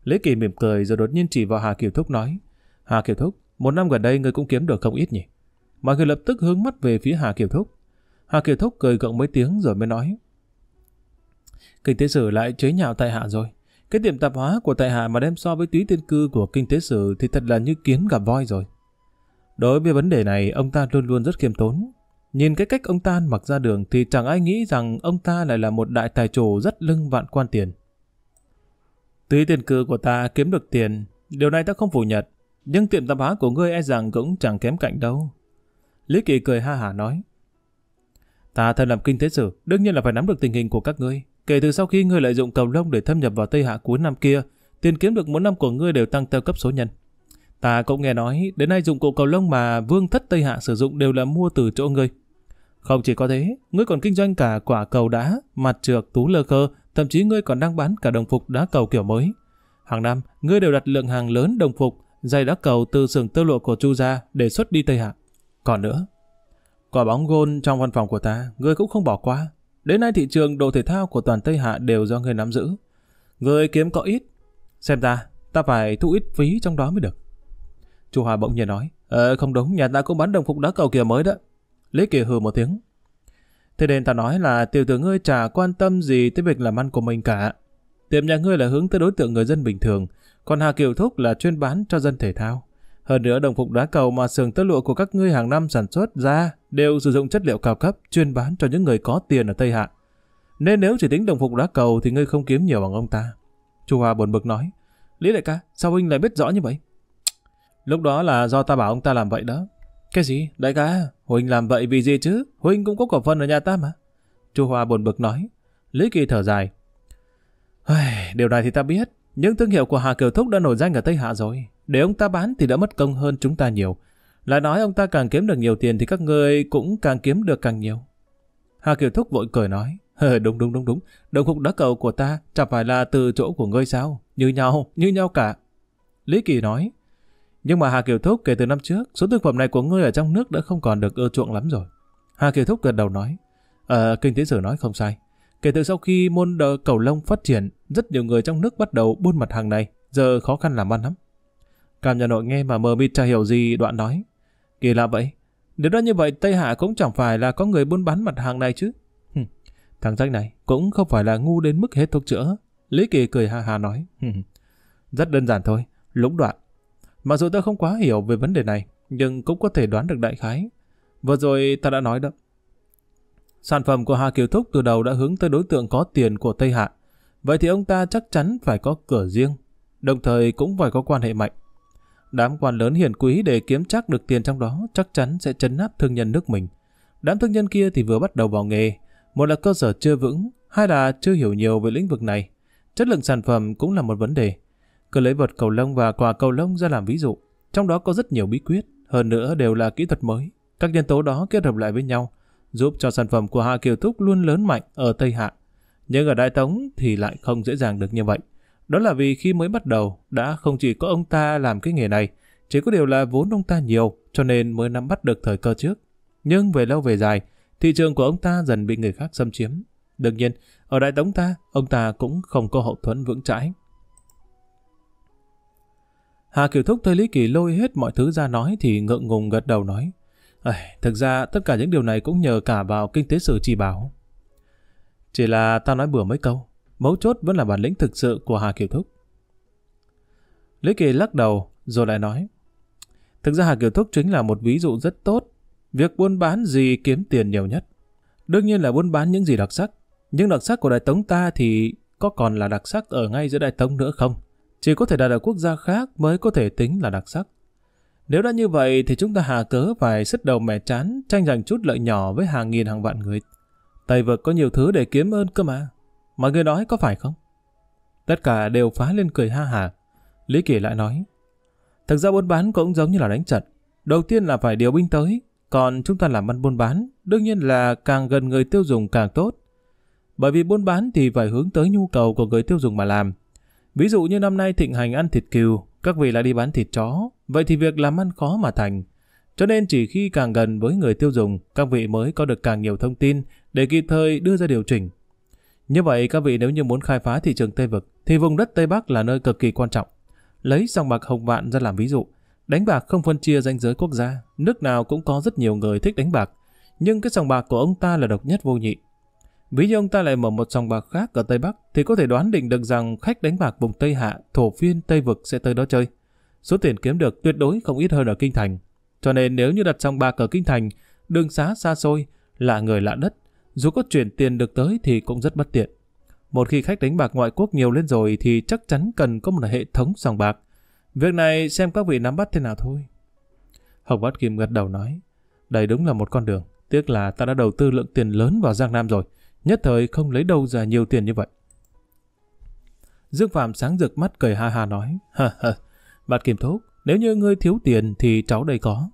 Speaker 1: Lễ Kỳ mỉm cười rồi đột nhiên chỉ vào Hà Kiều Thúc nói, Hà Kiều Thúc, một năm gần đây ngươi cũng kiếm được không ít nhỉ? Mọi người lập tức hướng mắt về phía Hà Kiều Thúc. Hà Kiều Thúc cười gượng mấy tiếng rồi mới nói, Kinh tế sử lại chế nhạo tại hạ rồi. Cái tiệm tạp hóa của tại hạ mà đem so với túy tiên cư của kinh tế sử thì thật là như kiến gặp voi rồi. Đối với vấn đề này, ông ta luôn luôn rất khiêm tốn, Nhìn cái cách ông ta ăn mặc ra đường thì chẳng ai nghĩ rằng ông ta lại là một đại tài chủ rất lưng vạn quan tiền. Tuy tiền cư của ta kiếm được tiền, điều này ta không phủ nhận, nhưng tiệm tạp hóa của ngươi e rằng cũng chẳng kém cạnh đâu. Lý Kỳ cười ha hả nói. Ta thân làm kinh tế sử, đương nhiên là phải nắm được tình hình của các ngươi. Kể từ sau khi ngươi lợi dụng cầu lông để thâm nhập vào Tây Hạ cuối năm kia, tiền kiếm được mỗi năm của ngươi đều tăng theo cấp số nhân. Ta cũng nghe nói, đến nay dụng cụ cầu lông mà vương thất Tây Hạ sử dụng đều là mua từ chỗ ngươi. Không chỉ có thế, ngươi còn kinh doanh cả quả cầu đá, mặt trược, tú lơ khơ, thậm chí ngươi còn đang bán cả đồng phục đá cầu kiểu mới. Hàng năm, ngươi đều đặt lượng hàng lớn đồng phục, giày đá cầu từ xưởng tơ lụa của Chu ra để xuất đi Tây Hạ. Còn nữa, quả bóng gôn trong văn phòng của ta, ngươi cũng không bỏ qua. Đến nay thị trường đồ thể thao của toàn Tây Hạ đều do ngươi nắm giữ. Ngươi kiếm có ít. Xem ta, ta phải thu ít phí trong đó mới được. Chu Hòa bỗng nhiên nói, Ờ không đúng, nhà ta cũng bán đồng phục đá cầu kiểu mới đó. Lý Kỳ hừ một tiếng. Thế nên ta nói là tiểu tử ngươi chả quan tâm gì tới việc làm ăn của mình cả. Tiệm nhà ngươi là hướng tới đối tượng người dân bình thường, còn Hà Kiều Thúc là chuyên bán cho dân thể thao. Hơn nữa đồng phục đá cầu mà xưởng tơ lụa của các ngươi hàng năm sản xuất ra đều sử dụng chất liệu cao cấp chuyên bán cho những người có tiền ở Tây Hạ. Nên nếu chỉ tính đồng phục đá cầu thì ngươi không kiếm nhiều bằng ông ta. Chu Hòa buồn bực nói, Lý đại ca, sao huynh lại biết rõ như vậy? Lúc đó là do ta bảo ông ta làm vậy đó, cái gì? Đại ca, Huynh làm vậy vì gì chứ? Huynh cũng có cổ phần ở nhà ta mà. Chu Hoa buồn bực nói. Lý Kỳ thở dài. Điều này thì ta biết. Những thương hiệu của Hà Kiều Thúc đã nổi danh ở Tây Hạ rồi. Để ông ta bán thì đã mất công hơn chúng ta nhiều. Lại nói ông ta càng kiếm được nhiều tiền thì các người cũng càng kiếm được càng nhiều. Hà Kiều Thúc vội cười nói. đúng đúng đúng đúng. Đồng phục đá cầu của ta chẳng phải là từ chỗ của ngươi sao? Như nhau, như nhau cả. Lý Kỳ nói. Nhưng mà Hà Kiều Thúc kể từ năm trước, số thực phẩm này của ngươi ở trong nước đã không còn được ưa chuộng lắm rồi. Hà Kiều Thúc gật đầu nói, Ờ, kinh tế sử nói không sai. Kể từ sau khi môn đờ cầu lông phát triển, rất nhiều người trong nước bắt đầu buôn mặt hàng này, giờ khó khăn làm ăn lắm. Cảm nhà nội nghe mà mờ mịt chả hiểu gì đoạn nói. Kỳ lạ vậy, nếu đã như vậy Tây Hạ cũng chẳng phải là có người buôn bán mặt hàng này chứ. Hừm. Thằng danh này cũng không phải là ngu đến mức hết thuốc chữa. Lý Kỳ cười ha ha nói. Hừm. Rất đơn giản thôi, lũng đoạn, Mặc dù ta không quá hiểu về vấn đề này, nhưng cũng có thể đoán được đại khái. Vừa rồi ta đã nói đó. Sản phẩm của Hà Kiều Thúc từ đầu đã hướng tới đối tượng có tiền của Tây Hạ. Vậy thì ông ta chắc chắn phải có cửa riêng, đồng thời cũng phải có quan hệ mạnh. Đám quan lớn hiển quý để kiếm chắc được tiền trong đó chắc chắn sẽ chấn áp thương nhân nước mình. Đám thương nhân kia thì vừa bắt đầu vào nghề, một là cơ sở chưa vững, hai là chưa hiểu nhiều về lĩnh vực này. Chất lượng sản phẩm cũng là một vấn đề. Cứ lấy vật cầu lông và quả cầu lông ra làm ví dụ. Trong đó có rất nhiều bí quyết, hơn nữa đều là kỹ thuật mới. Các nhân tố đó kết hợp lại với nhau, giúp cho sản phẩm của Hạ Kiều Thúc luôn lớn mạnh ở Tây Hạ. Nhưng ở Đại Tống thì lại không dễ dàng được như vậy. Đó là vì khi mới bắt đầu, đã không chỉ có ông ta làm cái nghề này, chỉ có điều là vốn ông ta nhiều, cho nên mới nắm bắt được thời cơ trước. Nhưng về lâu về dài, thị trường của ông ta dần bị người khác xâm chiếm. Đương nhiên, ở Đại Tống ta, ông ta cũng không có hậu thuẫn vững chãi. Hà Kiều Thúc thấy Lý Kỳ lôi hết mọi thứ ra nói thì ngượng ngùng gật đầu nói. Thực ra tất cả những điều này cũng nhờ cả vào kinh tế sử chỉ bảo. Chỉ là ta nói bừa mấy câu, mấu chốt vẫn là bản lĩnh thực sự của Hà Kiều Thúc. Lý Kỳ lắc đầu rồi lại nói. Thực ra Hà Kiều Thúc chính là một ví dụ rất tốt. Việc buôn bán gì kiếm tiền nhiều nhất? Đương nhiên là buôn bán những gì đặc sắc. Nhưng đặc sắc của Đại Tống ta thì có còn là đặc sắc ở ngay giữa Đại Tống nữa không? Chỉ có thể đạt ở quốc gia khác mới có thể tính là đặc sắc. Nếu đã như vậy thì chúng ta hà cớ phải sứt đầu mẻ chán tranh giành chút lợi nhỏ với hàng nghìn hàng vạn người. Tây vực có nhiều thứ để kiếm ơn cơ mà. Mọi người nói có phải không? Tất cả đều phá lên cười ha hà Lý Kỳ lại nói. Thực ra buôn bán cũng giống như là đánh trận. Đầu tiên là phải điều binh tới. Còn chúng ta làm ăn buôn bán, đương nhiên là càng gần người tiêu dùng càng tốt. Bởi vì buôn bán thì phải hướng tới nhu cầu của người tiêu dùng mà làm. Ví dụ như năm nay thịnh hành ăn thịt cừu, các vị lại đi bán thịt chó, vậy thì việc làm ăn khó mà thành. Cho nên chỉ khi càng gần với người tiêu dùng, các vị mới có được càng nhiều thông tin để kịp thời đưa ra điều chỉnh. Như vậy các vị nếu như muốn khai phá thị trường Tây Vực thì vùng đất Tây Bắc là nơi cực kỳ quan trọng. Lấy sòng bạc Hồng Vạn ra làm ví dụ, đánh bạc không phân chia ranh giới quốc gia, nước nào cũng có rất nhiều người thích đánh bạc, nhưng cái sòng bạc của ông ta là độc nhất vô nhị, Ví như ông ta lại mở một sòng bạc khác ở Tây Bắc thì có thể đoán định được rằng khách đánh bạc vùng Tây Hạ, thổ phiên Tây Vực sẽ tới đó chơi. Số tiền kiếm được tuyệt đối không ít hơn ở Kinh Thành. Cho nên nếu như đặt sòng bạc ở Kinh Thành, đường xá xa xôi, lạ người lạ đất, dù có chuyển tiền được tới thì cũng rất bất tiện. Một khi khách đánh bạc ngoại quốc nhiều lên rồi thì chắc chắn cần có một hệ thống sòng bạc. Việc này xem các vị nắm bắt thế nào thôi. Hồng Bát Kim gật đầu nói, đây đúng là một con đường. Tiếc là ta đã đầu tư lượng tiền lớn vào Giang Nam rồi nhất thời không lấy đâu ra nhiều tiền như vậy. Dương Phạm sáng rực mắt cười ha ha nói, ha ha, bạn Kim Thúc, nếu như ngươi thiếu tiền thì cháu đây có.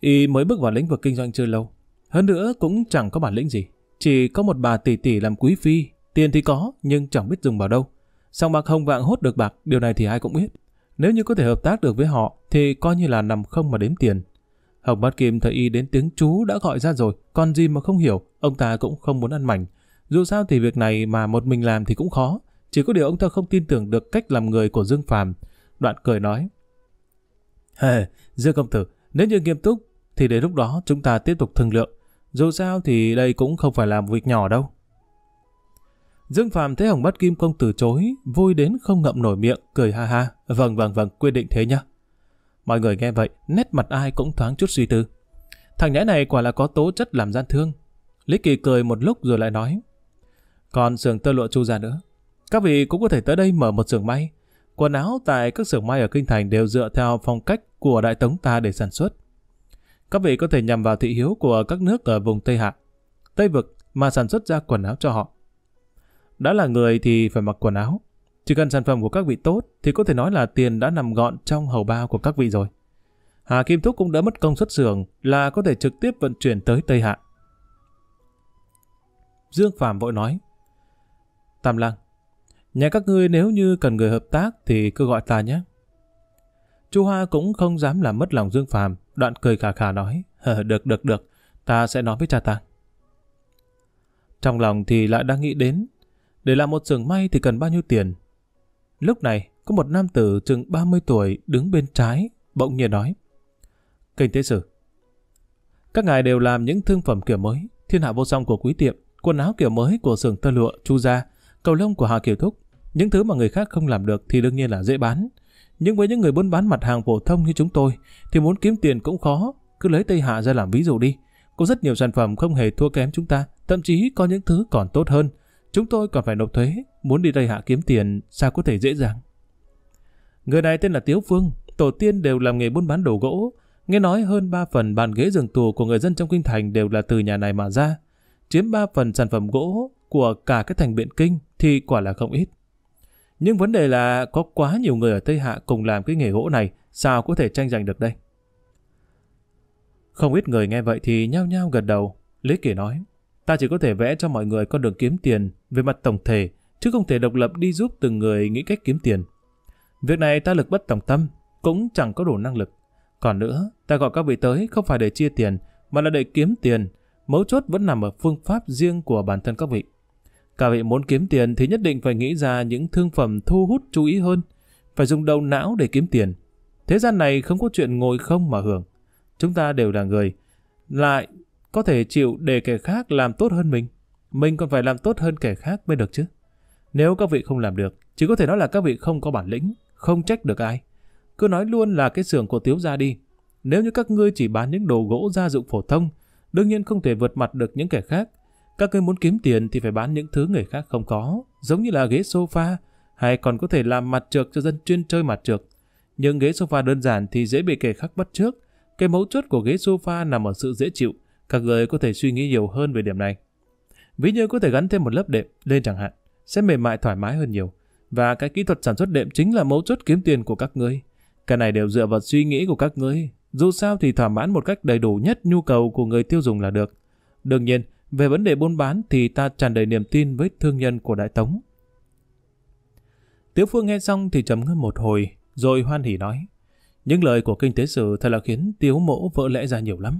Speaker 1: Y mới bước vào lĩnh vực kinh doanh chưa lâu, hơn nữa cũng chẳng có bản lĩnh gì, chỉ có một bà tỷ tỷ làm quý phi, tiền thì có nhưng chẳng biết dùng vào đâu. Song bạc hồng vạng hốt được bạc, điều này thì ai cũng biết. Nếu như có thể hợp tác được với họ thì coi như là nằm không mà đếm tiền, Hồng Bát Kim thấy y đến tiếng chú đã gọi ra rồi, còn gì mà không hiểu, ông ta cũng không muốn ăn mảnh. Dù sao thì việc này mà một mình làm thì cũng khó, chỉ có điều ông ta không tin tưởng được cách làm người của Dương Phàm. Đoạn cười nói, Hề, Dương Công Tử, nếu như nghiêm túc, thì đến lúc đó chúng ta tiếp tục thương lượng. Dù sao thì đây cũng không phải là một việc nhỏ đâu. Dương Phạm thấy Hồng Bát Kim không từ chối, vui đến không ngậm nổi miệng, cười ha ha. Vâng vâng vâng, quyết định thế nhá. Mọi người nghe vậy, nét mặt ai cũng thoáng chút suy tư. Thằng nhãi này quả là có tố chất làm gian thương. Lý Kỳ cười một lúc rồi lại nói. Còn xưởng tơ lụa chu ra nữa. Các vị cũng có thể tới đây mở một xưởng may. Quần áo tại các xưởng may ở Kinh Thành đều dựa theo phong cách của Đại Tống ta để sản xuất. Các vị có thể nhằm vào thị hiếu của các nước ở vùng Tây Hạ, Tây Vực mà sản xuất ra quần áo cho họ. Đã là người thì phải mặc quần áo, chỉ cần sản phẩm của các vị tốt thì có thể nói là tiền đã nằm gọn trong hầu bao của các vị rồi. Hà Kim Thúc cũng đã mất công xuất xưởng là có thể trực tiếp vận chuyển tới Tây Hạ. Dương Phạm vội nói Tam Lang Nhà các ngươi nếu như cần người hợp tác thì cứ gọi ta nhé. Chu Hoa cũng không dám làm mất lòng Dương Phàm, đoạn cười khà khà nói, được được được, ta sẽ nói với cha ta. Trong lòng thì lại đang nghĩ đến, để làm một xưởng may thì cần bao nhiêu tiền, Lúc này, có một nam tử chừng 30 tuổi đứng bên trái, bỗng nhiên nói. Kinh tế sử. Các ngài đều làm những thương phẩm kiểu mới, thiên hạ vô song của quý tiệm, quần áo kiểu mới của xưởng tơ lụa, chu gia, cầu lông của Hà Kiều Thúc. Những thứ mà người khác không làm được thì đương nhiên là dễ bán. Nhưng với những người buôn bán mặt hàng phổ thông như chúng tôi thì muốn kiếm tiền cũng khó, cứ lấy Tây Hạ ra làm ví dụ đi. Có rất nhiều sản phẩm không hề thua kém chúng ta, thậm chí có những thứ còn tốt hơn. Chúng tôi còn phải nộp thuế, muốn đi Tây Hạ kiếm tiền sao có thể dễ dàng. Người này tên là Tiếu Phương, tổ tiên đều làm nghề buôn bán đồ gỗ, nghe nói hơn 3 phần bàn ghế giường tù của người dân trong kinh thành đều là từ nhà này mà ra, chiếm 3 phần sản phẩm gỗ của cả cái thành biện kinh thì quả là không ít. Nhưng vấn đề là có quá nhiều người ở Tây Hạ cùng làm cái nghề gỗ này, sao có thể tranh giành được đây? Không ít người nghe vậy thì nhao nhao gật đầu. Lý Kỳ nói, ta chỉ có thể vẽ cho mọi người con đường kiếm tiền về mặt tổng thể, chứ không thể độc lập đi giúp từng người nghĩ cách kiếm tiền. Việc này ta lực bất tòng tâm, cũng chẳng có đủ năng lực. Còn nữa, ta gọi các vị tới không phải để chia tiền, mà là để kiếm tiền. Mấu chốt vẫn nằm ở phương pháp riêng của bản thân các vị. Các vị muốn kiếm tiền thì nhất định phải nghĩ ra những thương phẩm thu hút chú ý hơn, phải dùng đầu não để kiếm tiền. Thế gian này không có chuyện ngồi không mà hưởng. Chúng ta đều là người, lại có thể chịu để kẻ khác làm tốt hơn mình. Mình còn phải làm tốt hơn kẻ khác mới được chứ. Nếu các vị không làm được, chỉ có thể nói là các vị không có bản lĩnh, không trách được ai. Cứ nói luôn là cái xưởng của tiếu gia đi. Nếu như các ngươi chỉ bán những đồ gỗ gia dụng phổ thông, đương nhiên không thể vượt mặt được những kẻ khác. Các ngươi muốn kiếm tiền thì phải bán những thứ người khác không có, giống như là ghế sofa, hay còn có thể làm mặt trược cho dân chuyên chơi mặt trược. Nhưng ghế sofa đơn giản thì dễ bị kẻ khác bắt trước. Cái mấu chốt của ghế sofa nằm ở sự dễ chịu, các người có thể suy nghĩ nhiều hơn về điểm này. Ví như có thể gắn thêm một lớp đệm lên chẳng hạn sẽ mềm mại thoải mái hơn nhiều. Và cái kỹ thuật sản xuất đệm chính là mấu chốt kiếm tiền của các ngươi. Cái này đều dựa vào suy nghĩ của các ngươi. Dù sao thì thỏa mãn một cách đầy đủ nhất nhu cầu của người tiêu dùng là được. Đương nhiên, về vấn đề buôn bán thì ta tràn đầy niềm tin với thương nhân của Đại Tống. Tiếu Phương nghe xong thì trầm ngâm một hồi, rồi hoan hỉ nói. Những lời của kinh tế sử thật là khiến Tiếu Mỗ vỡ lẽ ra nhiều lắm.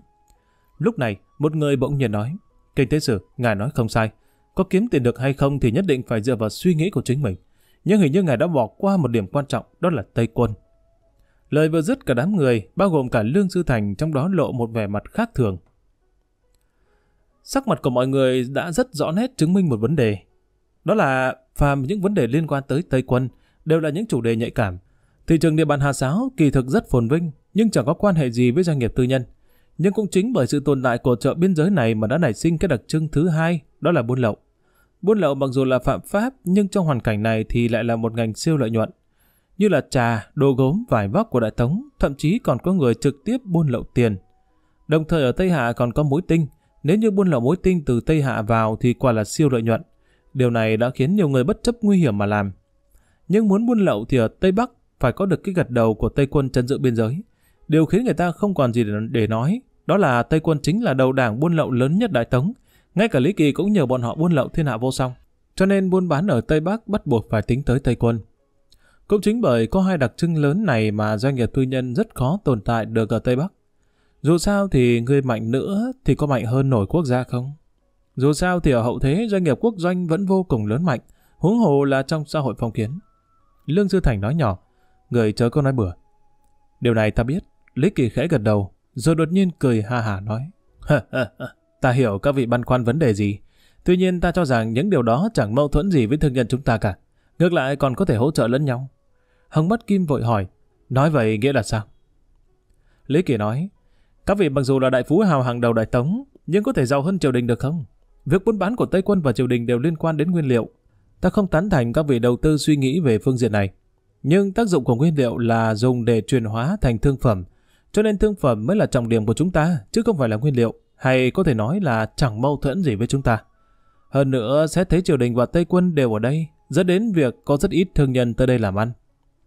Speaker 1: Lúc này, một người bỗng nhiên nói, kinh tế sử, ngài nói không sai, có kiếm tiền được hay không thì nhất định phải dựa vào suy nghĩ của chính mình. Nhưng hình như ngài đã bỏ qua một điểm quan trọng, đó là Tây Quân. Lời vừa dứt cả đám người, bao gồm cả Lương Sư Thành trong đó lộ một vẻ mặt khác thường. Sắc mặt của mọi người đã rất rõ nét chứng minh một vấn đề. Đó là phàm những vấn đề liên quan tới Tây Quân đều là những chủ đề nhạy cảm. Thị trường địa bàn Hà Sáo kỳ thực rất phồn vinh nhưng chẳng có quan hệ gì với doanh nghiệp tư nhân. Nhưng cũng chính bởi sự tồn tại của chợ biên giới này mà đã nảy sinh cái đặc trưng thứ hai, đó là buôn lậu. Buôn lậu mặc dù là phạm pháp nhưng trong hoàn cảnh này thì lại là một ngành siêu lợi nhuận. Như là trà, đồ gốm, vải vóc của Đại Tống, thậm chí còn có người trực tiếp buôn lậu tiền. Đồng thời ở Tây Hạ còn có mối tinh, nếu như buôn lậu mối tinh từ Tây Hạ vào thì quả là siêu lợi nhuận. Điều này đã khiến nhiều người bất chấp nguy hiểm mà làm. Nhưng muốn buôn lậu thì ở Tây Bắc phải có được cái gật đầu của Tây quân trấn giữ biên giới. Điều khiến người ta không còn gì để nói, đó là Tây quân chính là đầu đảng buôn lậu lớn nhất Đại Tống – ngay cả Lý Kỳ cũng nhờ bọn họ buôn lậu thiên hạ vô song, cho nên buôn bán ở Tây Bắc bắt buộc phải tính tới Tây Quân. Cũng chính bởi có hai đặc trưng lớn này mà doanh nghiệp tư nhân rất khó tồn tại được ở Tây Bắc. Dù sao thì người mạnh nữa thì có mạnh hơn nổi quốc gia không? Dù sao thì ở hậu thế doanh nghiệp quốc doanh vẫn vô cùng lớn mạnh, huống hồ là trong xã hội phong kiến. Lương Sư Thành nói nhỏ, người chớ có nói bừa. Điều này ta biết, Lý Kỳ khẽ gật đầu, rồi đột nhiên cười ha hả nói. Ta hiểu các vị băn khoăn vấn đề gì, tuy nhiên ta cho rằng những điều đó chẳng mâu thuẫn gì với thương nhân chúng ta cả. Ngược lại còn có thể hỗ trợ lẫn nhau. Hồng Bất Kim vội hỏi, nói vậy nghĩa là sao? Lý Kỳ nói, các vị mặc dù là đại phú hào hàng đầu đại tống, nhưng có thể giàu hơn triều đình được không? Việc buôn bán của Tây quân và triều đình đều liên quan đến nguyên liệu. Ta không tán thành các vị đầu tư suy nghĩ về phương diện này. Nhưng tác dụng của nguyên liệu là dùng để chuyển hóa thành thương phẩm, cho nên thương phẩm mới là trọng điểm của chúng ta, chứ không phải là nguyên liệu hay có thể nói là chẳng mâu thuẫn gì với chúng ta. Hơn nữa, xét thấy triều đình và Tây quân đều ở đây, dẫn đến việc có rất ít thương nhân tới đây làm ăn.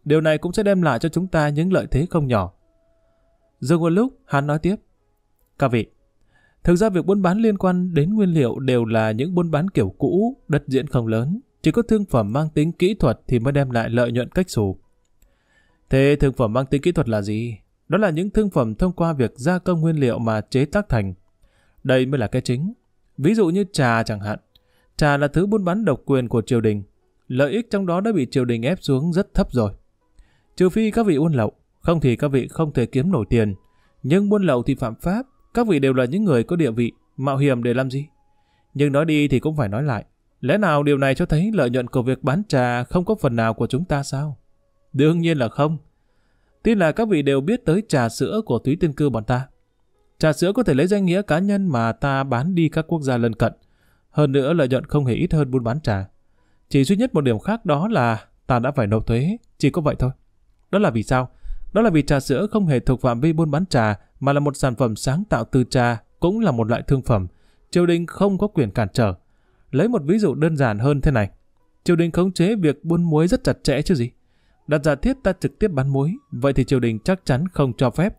Speaker 1: Điều này cũng sẽ đem lại cho chúng ta những lợi thế không nhỏ. Dừng một lúc, hắn nói tiếp. Các vị, thực ra việc buôn bán liên quan đến nguyên liệu đều là những buôn bán kiểu cũ, đất diễn không lớn, chỉ có thương phẩm mang tính kỹ thuật thì mới đem lại lợi nhuận cách xù. Thế thương phẩm mang tính kỹ thuật là gì? Đó là những thương phẩm thông qua việc gia công nguyên liệu mà chế tác thành. Đây mới là cái chính. Ví dụ như trà chẳng hạn. Trà là thứ buôn bán độc quyền của triều đình. Lợi ích trong đó đã bị triều đình ép xuống rất thấp rồi. Trừ phi các vị buôn lậu, không thì các vị không thể kiếm nổi tiền. Nhưng buôn lậu thì phạm pháp, các vị đều là những người có địa vị, mạo hiểm để làm gì? Nhưng nói đi thì cũng phải nói lại. Lẽ nào điều này cho thấy lợi nhuận của việc bán trà không có phần nào của chúng ta sao? Đương nhiên là không. Tin là các vị đều biết tới trà sữa của túy tiên cư bọn ta. Trà sữa có thể lấy danh nghĩa cá nhân mà ta bán đi các quốc gia lân cận. Hơn nữa lợi nhuận không hề ít hơn buôn bán trà. Chỉ duy nhất một điểm khác đó là ta đã phải nộp thuế, chỉ có vậy thôi. Đó là vì sao? Đó là vì trà sữa không hề thuộc phạm vi buôn bán trà mà là một sản phẩm sáng tạo từ trà, cũng là một loại thương phẩm. Triều đình không có quyền cản trở. Lấy một ví dụ đơn giản hơn thế này. Triều đình khống chế việc buôn muối rất chặt chẽ chứ gì. Đặt giả thiết ta trực tiếp bán muối, vậy thì triều đình chắc chắn không cho phép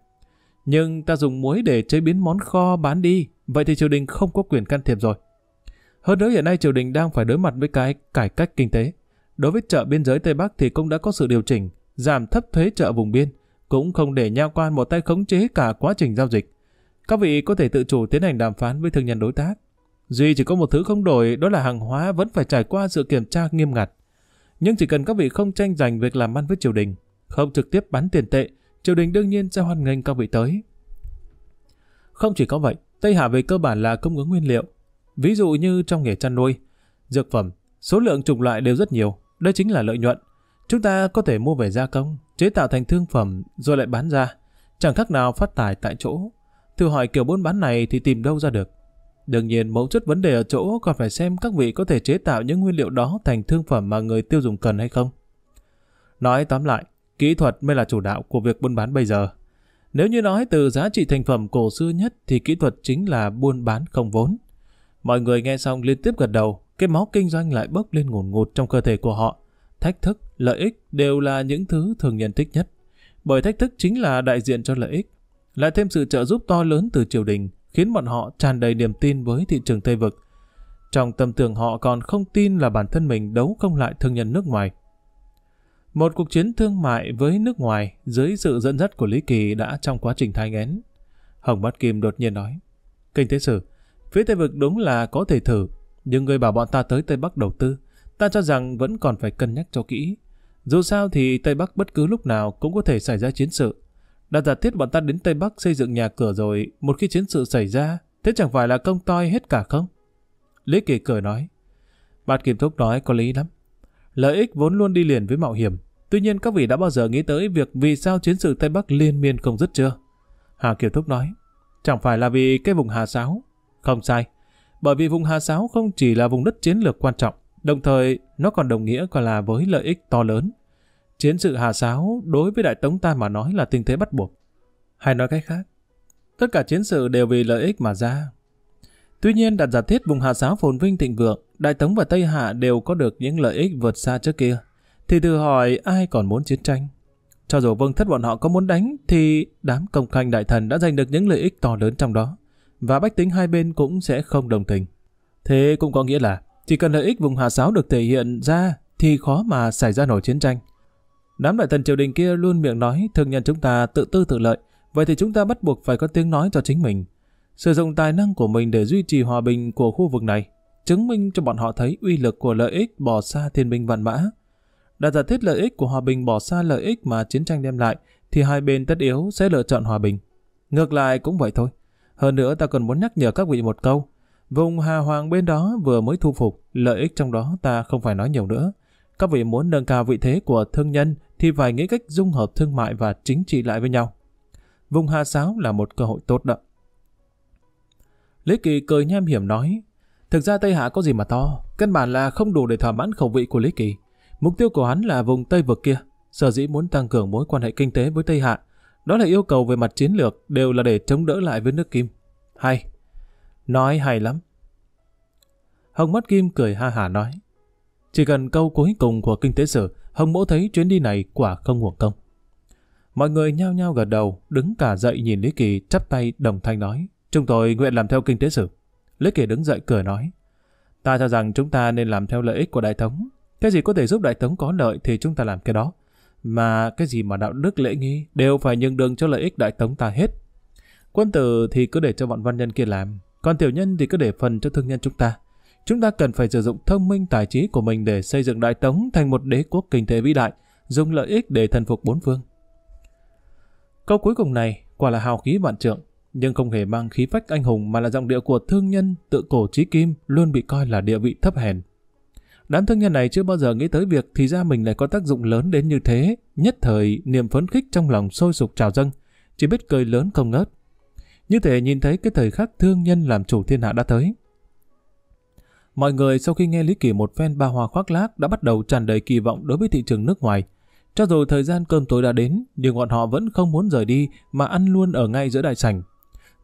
Speaker 1: nhưng ta dùng muối để chế biến món kho bán đi, vậy thì triều đình không có quyền can thiệp rồi. Hơn nữa hiện nay triều đình đang phải đối mặt với cái cải cách kinh tế. Đối với chợ biên giới Tây Bắc thì cũng đã có sự điều chỉnh, giảm thấp thuế chợ vùng biên, cũng không để nha quan một tay khống chế cả quá trình giao dịch. Các vị có thể tự chủ tiến hành đàm phán với thương nhân đối tác. Duy chỉ có một thứ không đổi đó là hàng hóa vẫn phải trải qua sự kiểm tra nghiêm ngặt. Nhưng chỉ cần các vị không tranh giành việc làm ăn với triều đình, không trực tiếp bán tiền tệ, triều đình đương nhiên sẽ hoan nghênh các vị tới. Không chỉ có vậy, Tây Hạ về cơ bản là cung ứng nguyên liệu. Ví dụ như trong nghề chăn nuôi, dược phẩm, số lượng chủng loại đều rất nhiều, đây chính là lợi nhuận. Chúng ta có thể mua về gia công, chế tạo thành thương phẩm rồi lại bán ra, chẳng khác nào phát tài tại chỗ. Thử hỏi kiểu buôn bán này thì tìm đâu ra được. Đương nhiên mẫu chất vấn đề ở chỗ còn phải xem các vị có thể chế tạo những nguyên liệu đó thành thương phẩm mà người tiêu dùng cần hay không. Nói tóm lại, Kỹ thuật mới là chủ đạo của việc buôn bán bây giờ. Nếu như nói từ giá trị thành phẩm cổ xưa nhất thì kỹ thuật chính là buôn bán không vốn. Mọi người nghe xong liên tiếp gật đầu, cái máu kinh doanh lại bốc lên ngùn ngụt trong cơ thể của họ. Thách thức, lợi ích đều là những thứ thường nhận thích nhất. Bởi thách thức chính là đại diện cho lợi ích. Lại thêm sự trợ giúp to lớn từ triều đình, khiến bọn họ tràn đầy niềm tin với thị trường Tây Vực. Trong tâm tưởng họ còn không tin là bản thân mình đấu không lại thương nhân nước ngoài. Một cuộc chiến thương mại với nước ngoài dưới sự dẫn dắt của Lý Kỳ đã trong quá trình thai nghén. Hồng Bát Kim đột nhiên nói, Kinh tế sử, phía Tây Vực đúng là có thể thử, nhưng người bảo bọn ta tới Tây Bắc đầu tư, ta cho rằng vẫn còn phải cân nhắc cho kỹ. Dù sao thì Tây Bắc bất cứ lúc nào cũng có thể xảy ra chiến sự. đã giả thiết bọn ta đến Tây Bắc xây dựng nhà cửa rồi, một khi chiến sự xảy ra, thế chẳng phải là công toi hết cả không? Lý Kỳ cười nói, Bát Kim Thúc nói có lý lắm. Lợi ích vốn luôn đi liền với mạo hiểm. Tuy nhiên các vị đã bao giờ nghĩ tới việc vì sao chiến sự Tây Bắc liên miên không dứt chưa? Hà Kiều Thúc nói, chẳng phải là vì cái vùng Hà Sáo. Không sai, bởi vì vùng Hà Sáo không chỉ là vùng đất chiến lược quan trọng, đồng thời nó còn đồng nghĩa còn là với lợi ích to lớn. Chiến sự Hà Sáo đối với Đại Tống ta mà nói là tình thế bắt buộc. Hay nói cách khác, tất cả chiến sự đều vì lợi ích mà ra, Tuy nhiên đặt giả thiết vùng Hạ Giáo phồn vinh thịnh vượng, Đại Tống và Tây Hạ đều có được những lợi ích vượt xa trước kia, thì tự hỏi ai còn muốn chiến tranh? Cho dù vương thất bọn họ có muốn đánh thì đám công khanh đại thần đã giành được những lợi ích to lớn trong đó và bách tính hai bên cũng sẽ không đồng tình. Thế cũng có nghĩa là chỉ cần lợi ích vùng hạ Sáo được thể hiện ra thì khó mà xảy ra nổi chiến tranh. Đám đại thần triều đình kia luôn miệng nói thương nhân chúng ta tự tư tự lợi, vậy thì chúng ta bắt buộc phải có tiếng nói cho chính mình sử dụng tài năng của mình để duy trì hòa bình của khu vực này, chứng minh cho bọn họ thấy uy lực của lợi ích bỏ xa thiên binh vạn mã. Đã giả thiết lợi ích của hòa bình bỏ xa lợi ích mà chiến tranh đem lại, thì hai bên tất yếu sẽ lựa chọn hòa bình. Ngược lại cũng vậy thôi. Hơn nữa ta cần muốn nhắc nhở các vị một câu. Vùng Hà Hoàng bên đó vừa mới thu phục, lợi ích trong đó ta không phải nói nhiều nữa. Các vị muốn nâng cao vị thế của thương nhân thì phải nghĩ cách dung hợp thương mại và chính trị lại với nhau. Vùng Hà Sáo là một cơ hội tốt đó. Lý Kỳ cười nham hiểm nói, thực ra Tây Hạ có gì mà to, căn bản là không đủ để thỏa mãn khẩu vị của Lý Kỳ. Mục tiêu của hắn là vùng Tây vực kia, sở dĩ muốn tăng cường mối quan hệ kinh tế với Tây Hạ, đó là yêu cầu về mặt chiến lược đều là để chống đỡ lại với nước Kim. Hay, nói hay lắm. Hồng mắt Kim cười ha hả nói, chỉ cần câu cuối cùng của kinh tế sử, Hồng Mẫu thấy chuyến đi này quả không uổng công. Mọi người nhao nhao gật đầu, đứng cả dậy nhìn Lý Kỳ chắp tay đồng thanh nói. Chúng tôi nguyện làm theo kinh tế sử. Lý Kỳ đứng dậy cười nói. Ta cho rằng chúng ta nên làm theo lợi ích của đại thống. Cái gì có thể giúp đại thống có lợi thì chúng ta làm cái đó. Mà cái gì mà đạo đức lễ nghi đều phải nhường đường cho lợi ích đại thống ta hết. Quân tử thì cứ để cho bọn văn nhân kia làm. Còn tiểu nhân thì cứ để phần cho thương nhân chúng ta. Chúng ta cần phải sử dụng thông minh tài trí của mình để xây dựng đại tống thành một đế quốc kinh tế vĩ đại, dùng lợi ích để thần phục bốn phương. Câu cuối cùng này quả là hào khí vạn trượng nhưng không hề mang khí phách anh hùng mà là giọng điệu của thương nhân tự cổ trí kim luôn bị coi là địa vị thấp hèn. Đám thương nhân này chưa bao giờ nghĩ tới việc thì ra mình lại có tác dụng lớn đến như thế, nhất thời niềm phấn khích trong lòng sôi sục trào dâng, chỉ biết cười lớn không ngớt. Như thể nhìn thấy cái thời khắc thương nhân làm chủ thiên hạ đã tới. Mọi người sau khi nghe Lý Kỳ một phen ba hoa khoác lác đã bắt đầu tràn đầy kỳ vọng đối với thị trường nước ngoài. Cho dù thời gian cơm tối đã đến, nhưng bọn họ vẫn không muốn rời đi mà ăn luôn ở ngay giữa đại sảnh.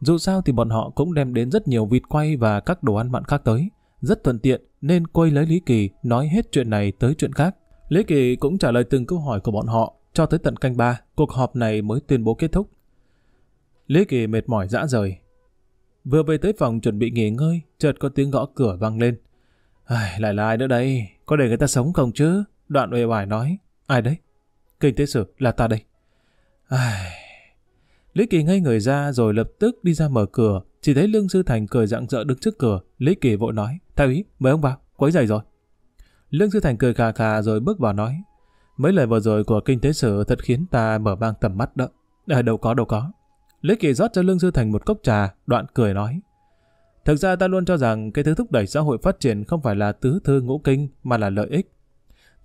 Speaker 1: Dù sao thì bọn họ cũng đem đến rất nhiều vịt quay và các đồ ăn mặn khác tới. Rất thuận tiện nên quay lấy Lý Kỳ nói hết chuyện này tới chuyện khác. Lý Kỳ cũng trả lời từng câu hỏi của bọn họ cho tới tận canh ba. Cuộc họp này mới tuyên bố kết thúc. Lý Kỳ mệt mỏi dã rời. Vừa về tới phòng chuẩn bị nghỉ ngơi, chợt có tiếng gõ cửa vang lên. Ai, lại là ai nữa đây? Có để người ta sống không chứ? Đoạn uể oải nói. Ai đấy? Kinh tế sử là ta đây. Ai... Lý Kỳ ngay người ra rồi lập tức đi ra mở cửa, chỉ thấy Lương Sư Thành cười rạng rỡ đứng trước cửa, Lý Kỳ vội nói, Thầy ý, mời ông vào, quấy giày rồi. Lương Sư Thành cười khà khà rồi bước vào nói, mấy lời vừa rồi của kinh tế sử thật khiến ta mở mang tầm mắt đó. À, đâu có, đâu có. Lý Kỳ rót cho Lương Sư Thành một cốc trà, đoạn cười nói, Thực ra ta luôn cho rằng cái thứ thúc đẩy xã hội phát triển không phải là tứ thư ngũ kinh mà là lợi ích.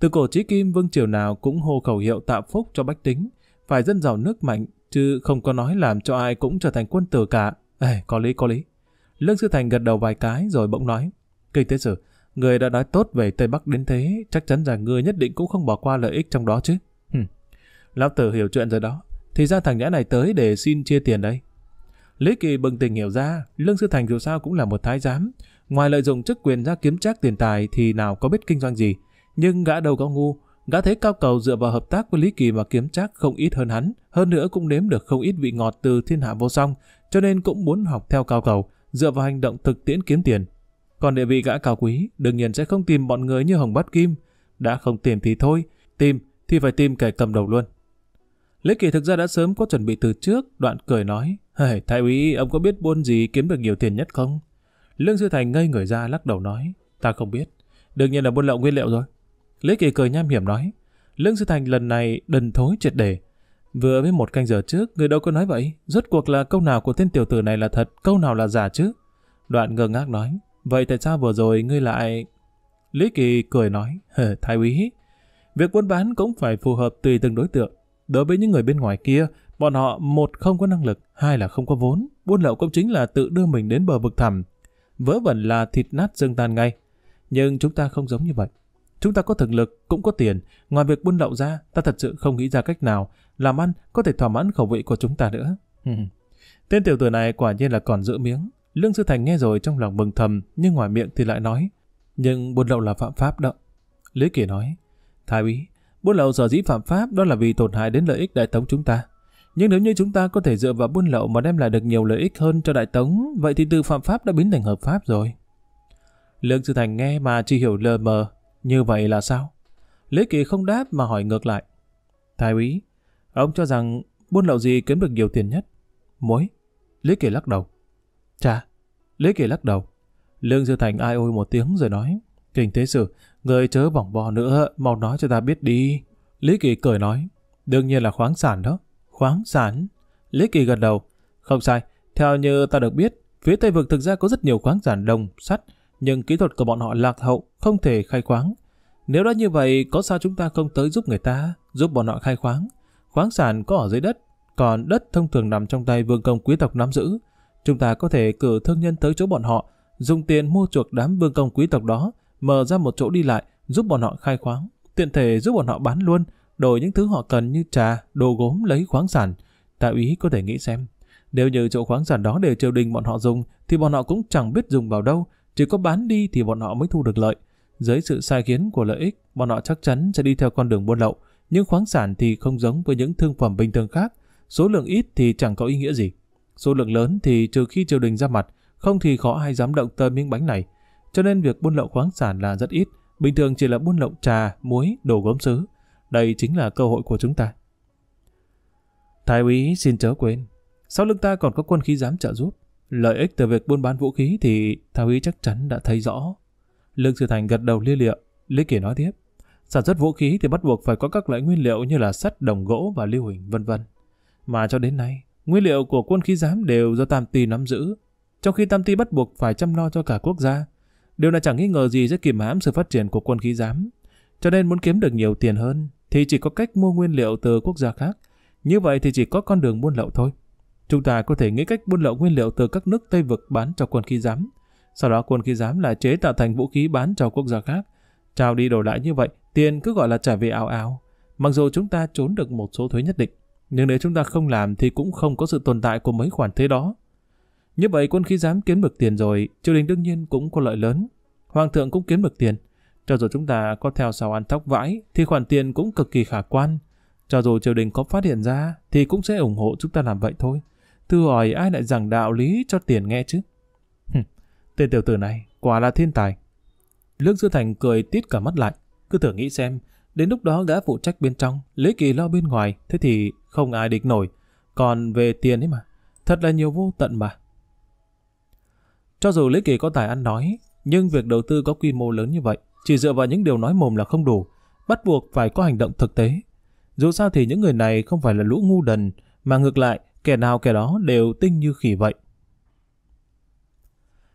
Speaker 1: Từ cổ chí kim vương triều nào cũng hô khẩu hiệu tạo phúc cho bách tính, phải dân giàu nước mạnh, chứ không có nói làm cho ai cũng trở thành quân tử cả. Ê, có lý, có lý. Lương Sư Thành gật đầu vài cái rồi bỗng nói, Kinh tế sử, người đã nói tốt về Tây Bắc đến thế, chắc chắn rằng người nhất định cũng không bỏ qua lợi ích trong đó chứ. Hừm. Lão Tử hiểu chuyện rồi đó, thì ra thằng nhã này tới để xin chia tiền đây. Lý Kỳ bừng tình hiểu ra, Lương Sư Thành dù sao cũng là một thái giám, ngoài lợi dụng chức quyền ra kiếm trác tiền tài thì nào có biết kinh doanh gì, nhưng gã đâu có ngu, Gã thấy cao cầu dựa vào hợp tác với Lý Kỳ mà kiếm chắc không ít hơn hắn, hơn nữa cũng nếm được không ít vị ngọt từ thiên hạ vô song, cho nên cũng muốn học theo cao cầu, dựa vào hành động thực tiễn kiếm tiền. Còn địa vị gã cao quý, đương nhiên sẽ không tìm bọn người như Hồng Bát Kim. Đã không tìm thì thôi, tìm thì phải tìm kẻ cầm đầu luôn. Lý Kỳ thực ra đã sớm có chuẩn bị từ trước, đoạn cười nói, hey, Thái úy, ông có biết buôn gì kiếm được nhiều tiền nhất không? Lương Sư Thành ngây người ra lắc đầu nói, ta không biết. Đương nhiên là buôn lậu nguyên liệu rồi. Lý kỳ cười nham hiểm nói, Lương Sư Thành lần này đần thối triệt đề. Vừa với một canh giờ trước, người đâu có nói vậy, rốt cuộc là câu nào của tên tiểu tử này là thật, câu nào là giả chứ? Đoạn ngơ ngác nói, vậy tại sao vừa rồi ngươi lại... Lý Kỳ cười nói, thái úy, việc buôn bán cũng phải phù hợp tùy từng đối tượng. Đối với những người bên ngoài kia, bọn họ một không có năng lực, hai là không có vốn, buôn lậu cũng chính là tự đưa mình đến bờ vực thẳm. Vớ vẩn là thịt nát xương tan ngay. Nhưng chúng ta không giống như vậy. Chúng ta có thực lực, cũng có tiền, ngoài việc buôn lậu ra, ta thật sự không nghĩ ra cách nào làm ăn có thể thỏa mãn khẩu vị của chúng ta nữa. Tên tiểu tử này quả nhiên là còn giữ miếng. Lương Sư Thành nghe rồi trong lòng mừng thầm, nhưng ngoài miệng thì lại nói, nhưng buôn lậu là phạm pháp đó. Lý Kỳ nói, Thái úy, buôn lậu sở dĩ phạm pháp đó là vì tổn hại đến lợi ích đại tống chúng ta. Nhưng nếu như chúng ta có thể dựa vào buôn lậu mà đem lại được nhiều lợi ích hơn cho đại tống, vậy thì từ phạm pháp đã biến thành hợp pháp rồi. Lương Sư Thành nghe mà chỉ hiểu lờ mờ, như vậy là sao? Lý Kỳ không đáp mà hỏi ngược lại. Thái úy, ông cho rằng buôn lậu gì kiếm được nhiều tiền nhất? Muối. Lý Kỳ lắc đầu. Chà, Lý Kỳ lắc đầu. Lương Dư Thành ai ôi một tiếng rồi nói. kinh Thế Sử, người chớ bỏng bò nữa, mau nói cho ta biết đi. Lý Kỳ cười nói. Đương nhiên là khoáng sản đó. Khoáng sản? Lý Kỳ gật đầu. Không sai, theo như ta được biết, phía Tây Vực thực ra có rất nhiều khoáng sản đồng, sắt, nhưng kỹ thuật của bọn họ lạc hậu, không thể khai khoáng. Nếu đã như vậy, có sao chúng ta không tới giúp người ta, giúp bọn họ khai khoáng? Khoáng sản có ở dưới đất, còn đất thông thường nằm trong tay vương công quý tộc nắm giữ. Chúng ta có thể cử thương nhân tới chỗ bọn họ, dùng tiền mua chuộc đám vương công quý tộc đó, mở ra một chỗ đi lại, giúp bọn họ khai khoáng, tiện thể giúp bọn họ bán luôn, đổi những thứ họ cần như trà, đồ gốm lấy khoáng sản. Tạo ý có thể nghĩ xem, nếu như chỗ khoáng sản đó để triều đình bọn họ dùng, thì bọn họ cũng chẳng biết dùng vào đâu, chỉ có bán đi thì bọn họ mới thu được lợi. Dưới sự sai khiến của lợi ích, bọn họ chắc chắn sẽ đi theo con đường buôn lậu. Nhưng khoáng sản thì không giống với những thương phẩm bình thường khác. Số lượng ít thì chẳng có ý nghĩa gì. Số lượng lớn thì trừ khi triều đình ra mặt, không thì khó ai dám động tới miếng bánh này. Cho nên việc buôn lậu khoáng sản là rất ít, bình thường chỉ là buôn lậu trà, muối, đồ gốm sứ. Đây chính là cơ hội của chúng ta. Thái úy xin chớ quên, sau lưng ta còn có quân khí dám trợ giúp. Lợi ích từ việc buôn bán vũ khí thì Thao Ý chắc chắn đã thấy rõ. Lương Sư Thành gật đầu lia lịa, Lý Kỳ nói tiếp. Sản xuất vũ khí thì bắt buộc phải có các loại nguyên liệu như là sắt, đồng gỗ và lưu huỳnh vân vân. Mà cho đến nay, nguyên liệu của quân khí giám đều do Tam Ti nắm giữ, trong khi Tam Ti bắt buộc phải chăm lo cho cả quốc gia. Điều này chẳng nghi ngờ gì sẽ kìm hãm sự phát triển của quân khí giám. Cho nên muốn kiếm được nhiều tiền hơn thì chỉ có cách mua nguyên liệu từ quốc gia khác. Như vậy thì chỉ có con đường buôn lậu thôi. Chúng ta có thể nghĩ cách buôn lậu nguyên liệu từ các nước Tây vực bán cho quân khí giám. Sau đó quân khí giám lại chế tạo thành vũ khí bán cho quốc gia khác. Trao đi đổi lại như vậy, tiền cứ gọi là trả về ảo ảo. Mặc dù chúng ta trốn được một số thuế nhất định, nhưng nếu chúng ta không làm thì cũng không có sự tồn tại của mấy khoản thuế đó. Như vậy quân khí giám kiếm được tiền rồi, triều đình đương nhiên cũng có lợi lớn. Hoàng thượng cũng kiếm được tiền. Cho dù chúng ta có theo sào ăn tóc vãi thì khoản tiền cũng cực kỳ khả quan. Cho dù triều đình có phát hiện ra thì cũng sẽ ủng hộ chúng ta làm vậy thôi. Thưa hỏi ai lại giảng đạo lý cho tiền nghe chứ? Tên tiểu tử này quả là thiên tài. Lương Dư Thành cười tít cả mắt lại. Cứ thử nghĩ xem, đến lúc đó gã phụ trách bên trong, Lý Kỳ lo bên ngoài, thế thì không ai địch nổi. Còn về tiền ấy mà, thật là nhiều vô tận mà. Cho dù Lý Kỳ có tài ăn nói, nhưng việc đầu tư có quy mô lớn như vậy, chỉ dựa vào những điều nói mồm là không đủ, bắt buộc phải có hành động thực tế. Dù sao thì những người này không phải là lũ ngu đần, mà ngược lại, kẻ nào kẻ đó đều tinh như khỉ vậy.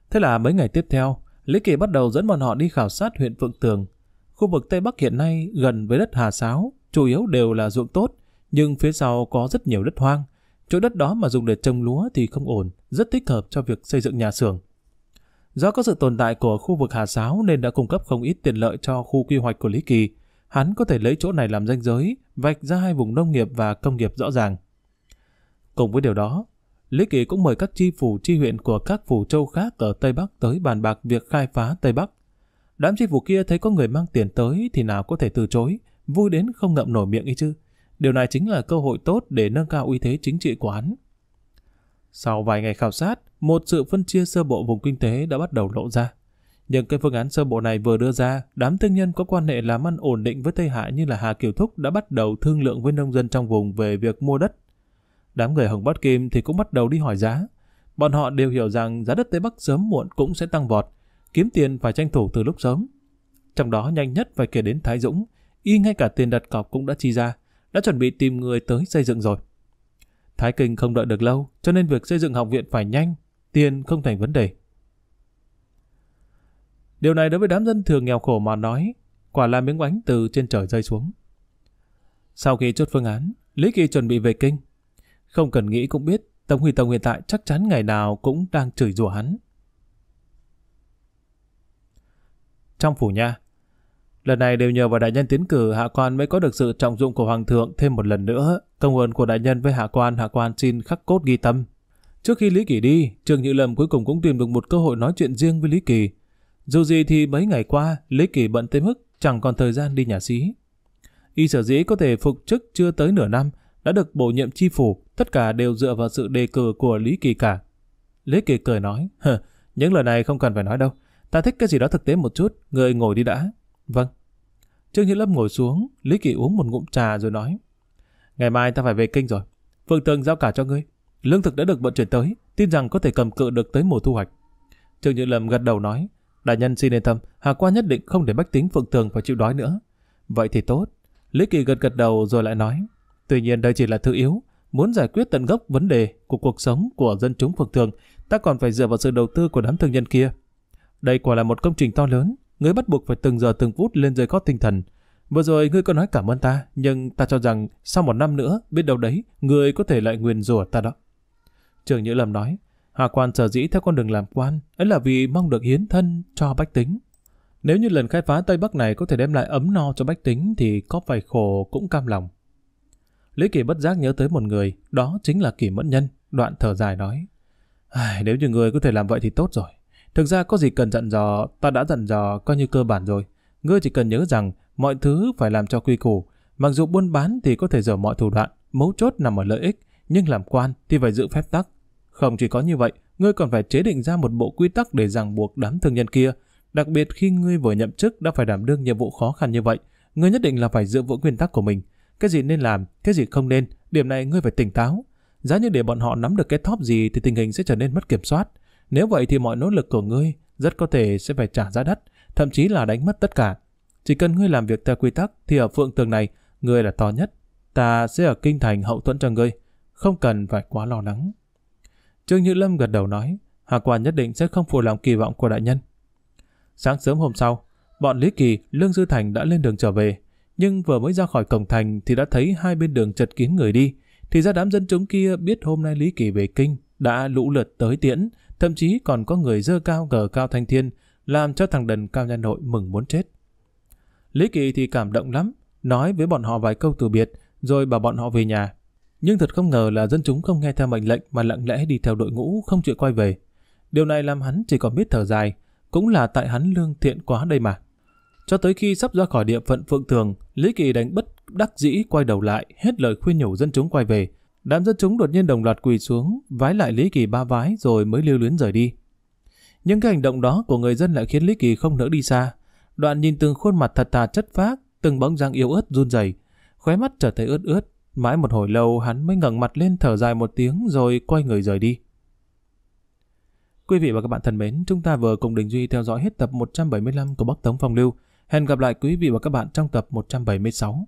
Speaker 1: Thế là mấy ngày tiếp theo, Lý Kỳ bắt đầu dẫn bọn họ đi khảo sát huyện Phượng Tường. Khu vực Tây Bắc hiện nay gần với đất Hà Sáo, chủ yếu đều là ruộng tốt, nhưng phía sau có rất nhiều đất hoang. Chỗ đất đó mà dùng để trồng lúa thì không ổn, rất thích hợp cho việc xây dựng nhà xưởng. Do có sự tồn tại của khu vực Hà Sáo nên đã cung cấp không ít tiện lợi cho khu quy hoạch của Lý Kỳ. Hắn có thể lấy chỗ này làm danh giới, vạch ra hai vùng nông nghiệp và công nghiệp rõ ràng. Cùng với điều đó, Lý Kỳ cũng mời các chi phủ chi huyện của các phủ châu khác ở Tây Bắc tới bàn bạc việc khai phá Tây Bắc. Đám chi phủ kia thấy có người mang tiền tới thì nào có thể từ chối, vui đến không ngậm nổi miệng ấy chứ. Điều này chính là cơ hội tốt để nâng cao uy thế chính trị của hắn. Sau vài ngày khảo sát, một sự phân chia sơ bộ vùng kinh tế đã bắt đầu lộ ra. Nhưng cái phương án sơ bộ này vừa đưa ra, đám thương nhân có quan hệ làm ăn ổn định với Tây Hạ như là Hà Kiều Thúc đã bắt đầu thương lượng với nông dân trong vùng về việc mua đất Đám người Hồng Bát Kim thì cũng bắt đầu đi hỏi giá. Bọn họ đều hiểu rằng giá đất Tây Bắc sớm muộn cũng sẽ tăng vọt, kiếm tiền phải tranh thủ từ lúc sớm. Trong đó nhanh nhất phải kể đến Thái Dũng, y ngay cả tiền đặt cọc cũng đã chi ra, đã chuẩn bị tìm người tới xây dựng rồi. Thái Kinh không đợi được lâu, cho nên việc xây dựng học viện phải nhanh, tiền không thành vấn đề. Điều này đối với đám dân thường nghèo khổ mà nói, quả là miếng bánh từ trên trời rơi xuống. Sau khi chốt phương án, Lý Kỳ chuẩn bị về kinh, không cần nghĩ cũng biết, Tống Huy Tông hiện tại chắc chắn ngày nào cũng đang chửi rủa hắn. Trong phủ nha, lần này đều nhờ vào đại nhân tiến cử hạ quan mới có được sự trọng dụng của hoàng thượng thêm một lần nữa. Công ơn của đại nhân với hạ quan, hạ quan xin khắc cốt ghi tâm. Trước khi Lý Kỳ đi, Trương Nhữ Lâm cuối cùng cũng tìm được một cơ hội nói chuyện riêng với Lý Kỳ. Dù gì thì mấy ngày qua, Lý Kỳ bận tới mức chẳng còn thời gian đi nhà sĩ Y sở dĩ có thể phục chức chưa tới nửa năm đã được bổ nhiệm chi phủ, tất cả đều dựa vào sự đề cử của Lý Kỳ cả. Lý Kỳ cười nói, những lời này không cần phải nói đâu, ta thích cái gì đó thực tế một chút, người ngồi đi đã. Vâng. Trương Nhĩ Lâm ngồi xuống, Lý Kỳ uống một ngụm trà rồi nói, ngày mai ta phải về kinh rồi, Phương Tường giao cả cho ngươi, lương thực đã được vận chuyển tới, tin rằng có thể cầm cự được tới mùa thu hoạch. Trương Nhĩ Lâm gật đầu nói, đại nhân xin yên tâm, Hà quan nhất định không để bách tính Phượng Tường phải chịu đói nữa. Vậy thì tốt. Lý Kỳ gật gật đầu rồi lại nói, Tuy nhiên đây chỉ là thứ yếu, muốn giải quyết tận gốc vấn đề của cuộc sống của dân chúng phường thường, ta còn phải dựa vào sự đầu tư của đám thương nhân kia. Đây quả là một công trình to lớn, người bắt buộc phải từng giờ từng phút lên dây có tinh thần. Vừa rồi ngươi có nói cảm ơn ta, nhưng ta cho rằng sau một năm nữa, biết đâu đấy, ngươi có thể lại nguyền rủa ta đó. Trường Nhữ Lâm nói, hà quan sở dĩ theo con đường làm quan, ấy là vì mong được hiến thân cho bách tính. Nếu như lần khai phá Tây Bắc này có thể đem lại ấm no cho bách tính thì có phải khổ cũng cam lòng. Lý Kỳ bất giác nhớ tới một người, đó chính là Kỳ Mẫn Nhân, đoạn thở dài nói. Ai, nếu như người có thể làm vậy thì tốt rồi. Thực ra có gì cần dặn dò, ta đã dặn dò coi như cơ bản rồi. Ngươi chỉ cần nhớ rằng mọi thứ phải làm cho quy củ. Mặc dù buôn bán thì có thể dở mọi thủ đoạn, mấu chốt nằm ở lợi ích, nhưng làm quan thì phải giữ phép tắc. Không chỉ có như vậy, ngươi còn phải chế định ra một bộ quy tắc để ràng buộc đám thương nhân kia. Đặc biệt khi ngươi vừa nhậm chức đã phải đảm đương nhiệm vụ khó khăn như vậy, ngươi nhất định là phải dựa vững nguyên tắc của mình – cái gì nên làm, cái gì không nên, điểm này ngươi phải tỉnh táo. Giá như để bọn họ nắm được cái thóp gì thì tình hình sẽ trở nên mất kiểm soát. Nếu vậy thì mọi nỗ lực của ngươi rất có thể sẽ phải trả giá đắt, thậm chí là đánh mất tất cả. Chỉ cần ngươi làm việc theo quy tắc thì ở phượng tường này, ngươi là to nhất. Ta sẽ ở kinh thành hậu thuẫn cho ngươi, không cần phải quá lo lắng. Trương Như Lâm gật đầu nói, Hà Quan nhất định sẽ không phụ lòng kỳ vọng của đại nhân. Sáng sớm hôm sau, bọn Lý Kỳ, Lương Dư Thành đã lên đường trở về nhưng vừa mới ra khỏi cổng thành thì đã thấy hai bên đường chật kín người đi. Thì ra đám dân chúng kia biết hôm nay Lý Kỳ về kinh, đã lũ lượt tới tiễn, thậm chí còn có người dơ cao gờ cao thanh thiên, làm cho thằng đần cao nhân nội mừng muốn chết. Lý Kỳ thì cảm động lắm, nói với bọn họ vài câu từ biệt, rồi bảo bọn họ về nhà. Nhưng thật không ngờ là dân chúng không nghe theo mệnh lệnh mà lặng lẽ đi theo đội ngũ không chịu quay về. Điều này làm hắn chỉ còn biết thở dài, cũng là tại hắn lương thiện quá đây mà. Cho tới khi sắp ra khỏi địa phận Phượng Thường, Lý Kỳ đánh bất đắc dĩ quay đầu lại, hết lời khuyên nhủ dân chúng quay về. Đám dân chúng đột nhiên đồng loạt quỳ xuống, vái lại Lý Kỳ ba vái rồi mới lưu luyến rời đi. Những cái hành động đó của người dân lại khiến Lý Kỳ không nỡ đi xa. Đoạn nhìn từng khuôn mặt thật thà chất phác, từng bóng dáng yếu ớt run rẩy, khóe mắt trở thấy ướt ướt. Mãi một hồi lâu hắn mới ngẩng mặt lên thở dài một tiếng rồi quay người rời đi. Quý vị và các bạn thân mến, chúng ta vừa cùng Đình Duy theo dõi hết tập 175 của Bắc Tống Phong Lưu. Hẹn gặp lại quý vị và các bạn trong tập 176.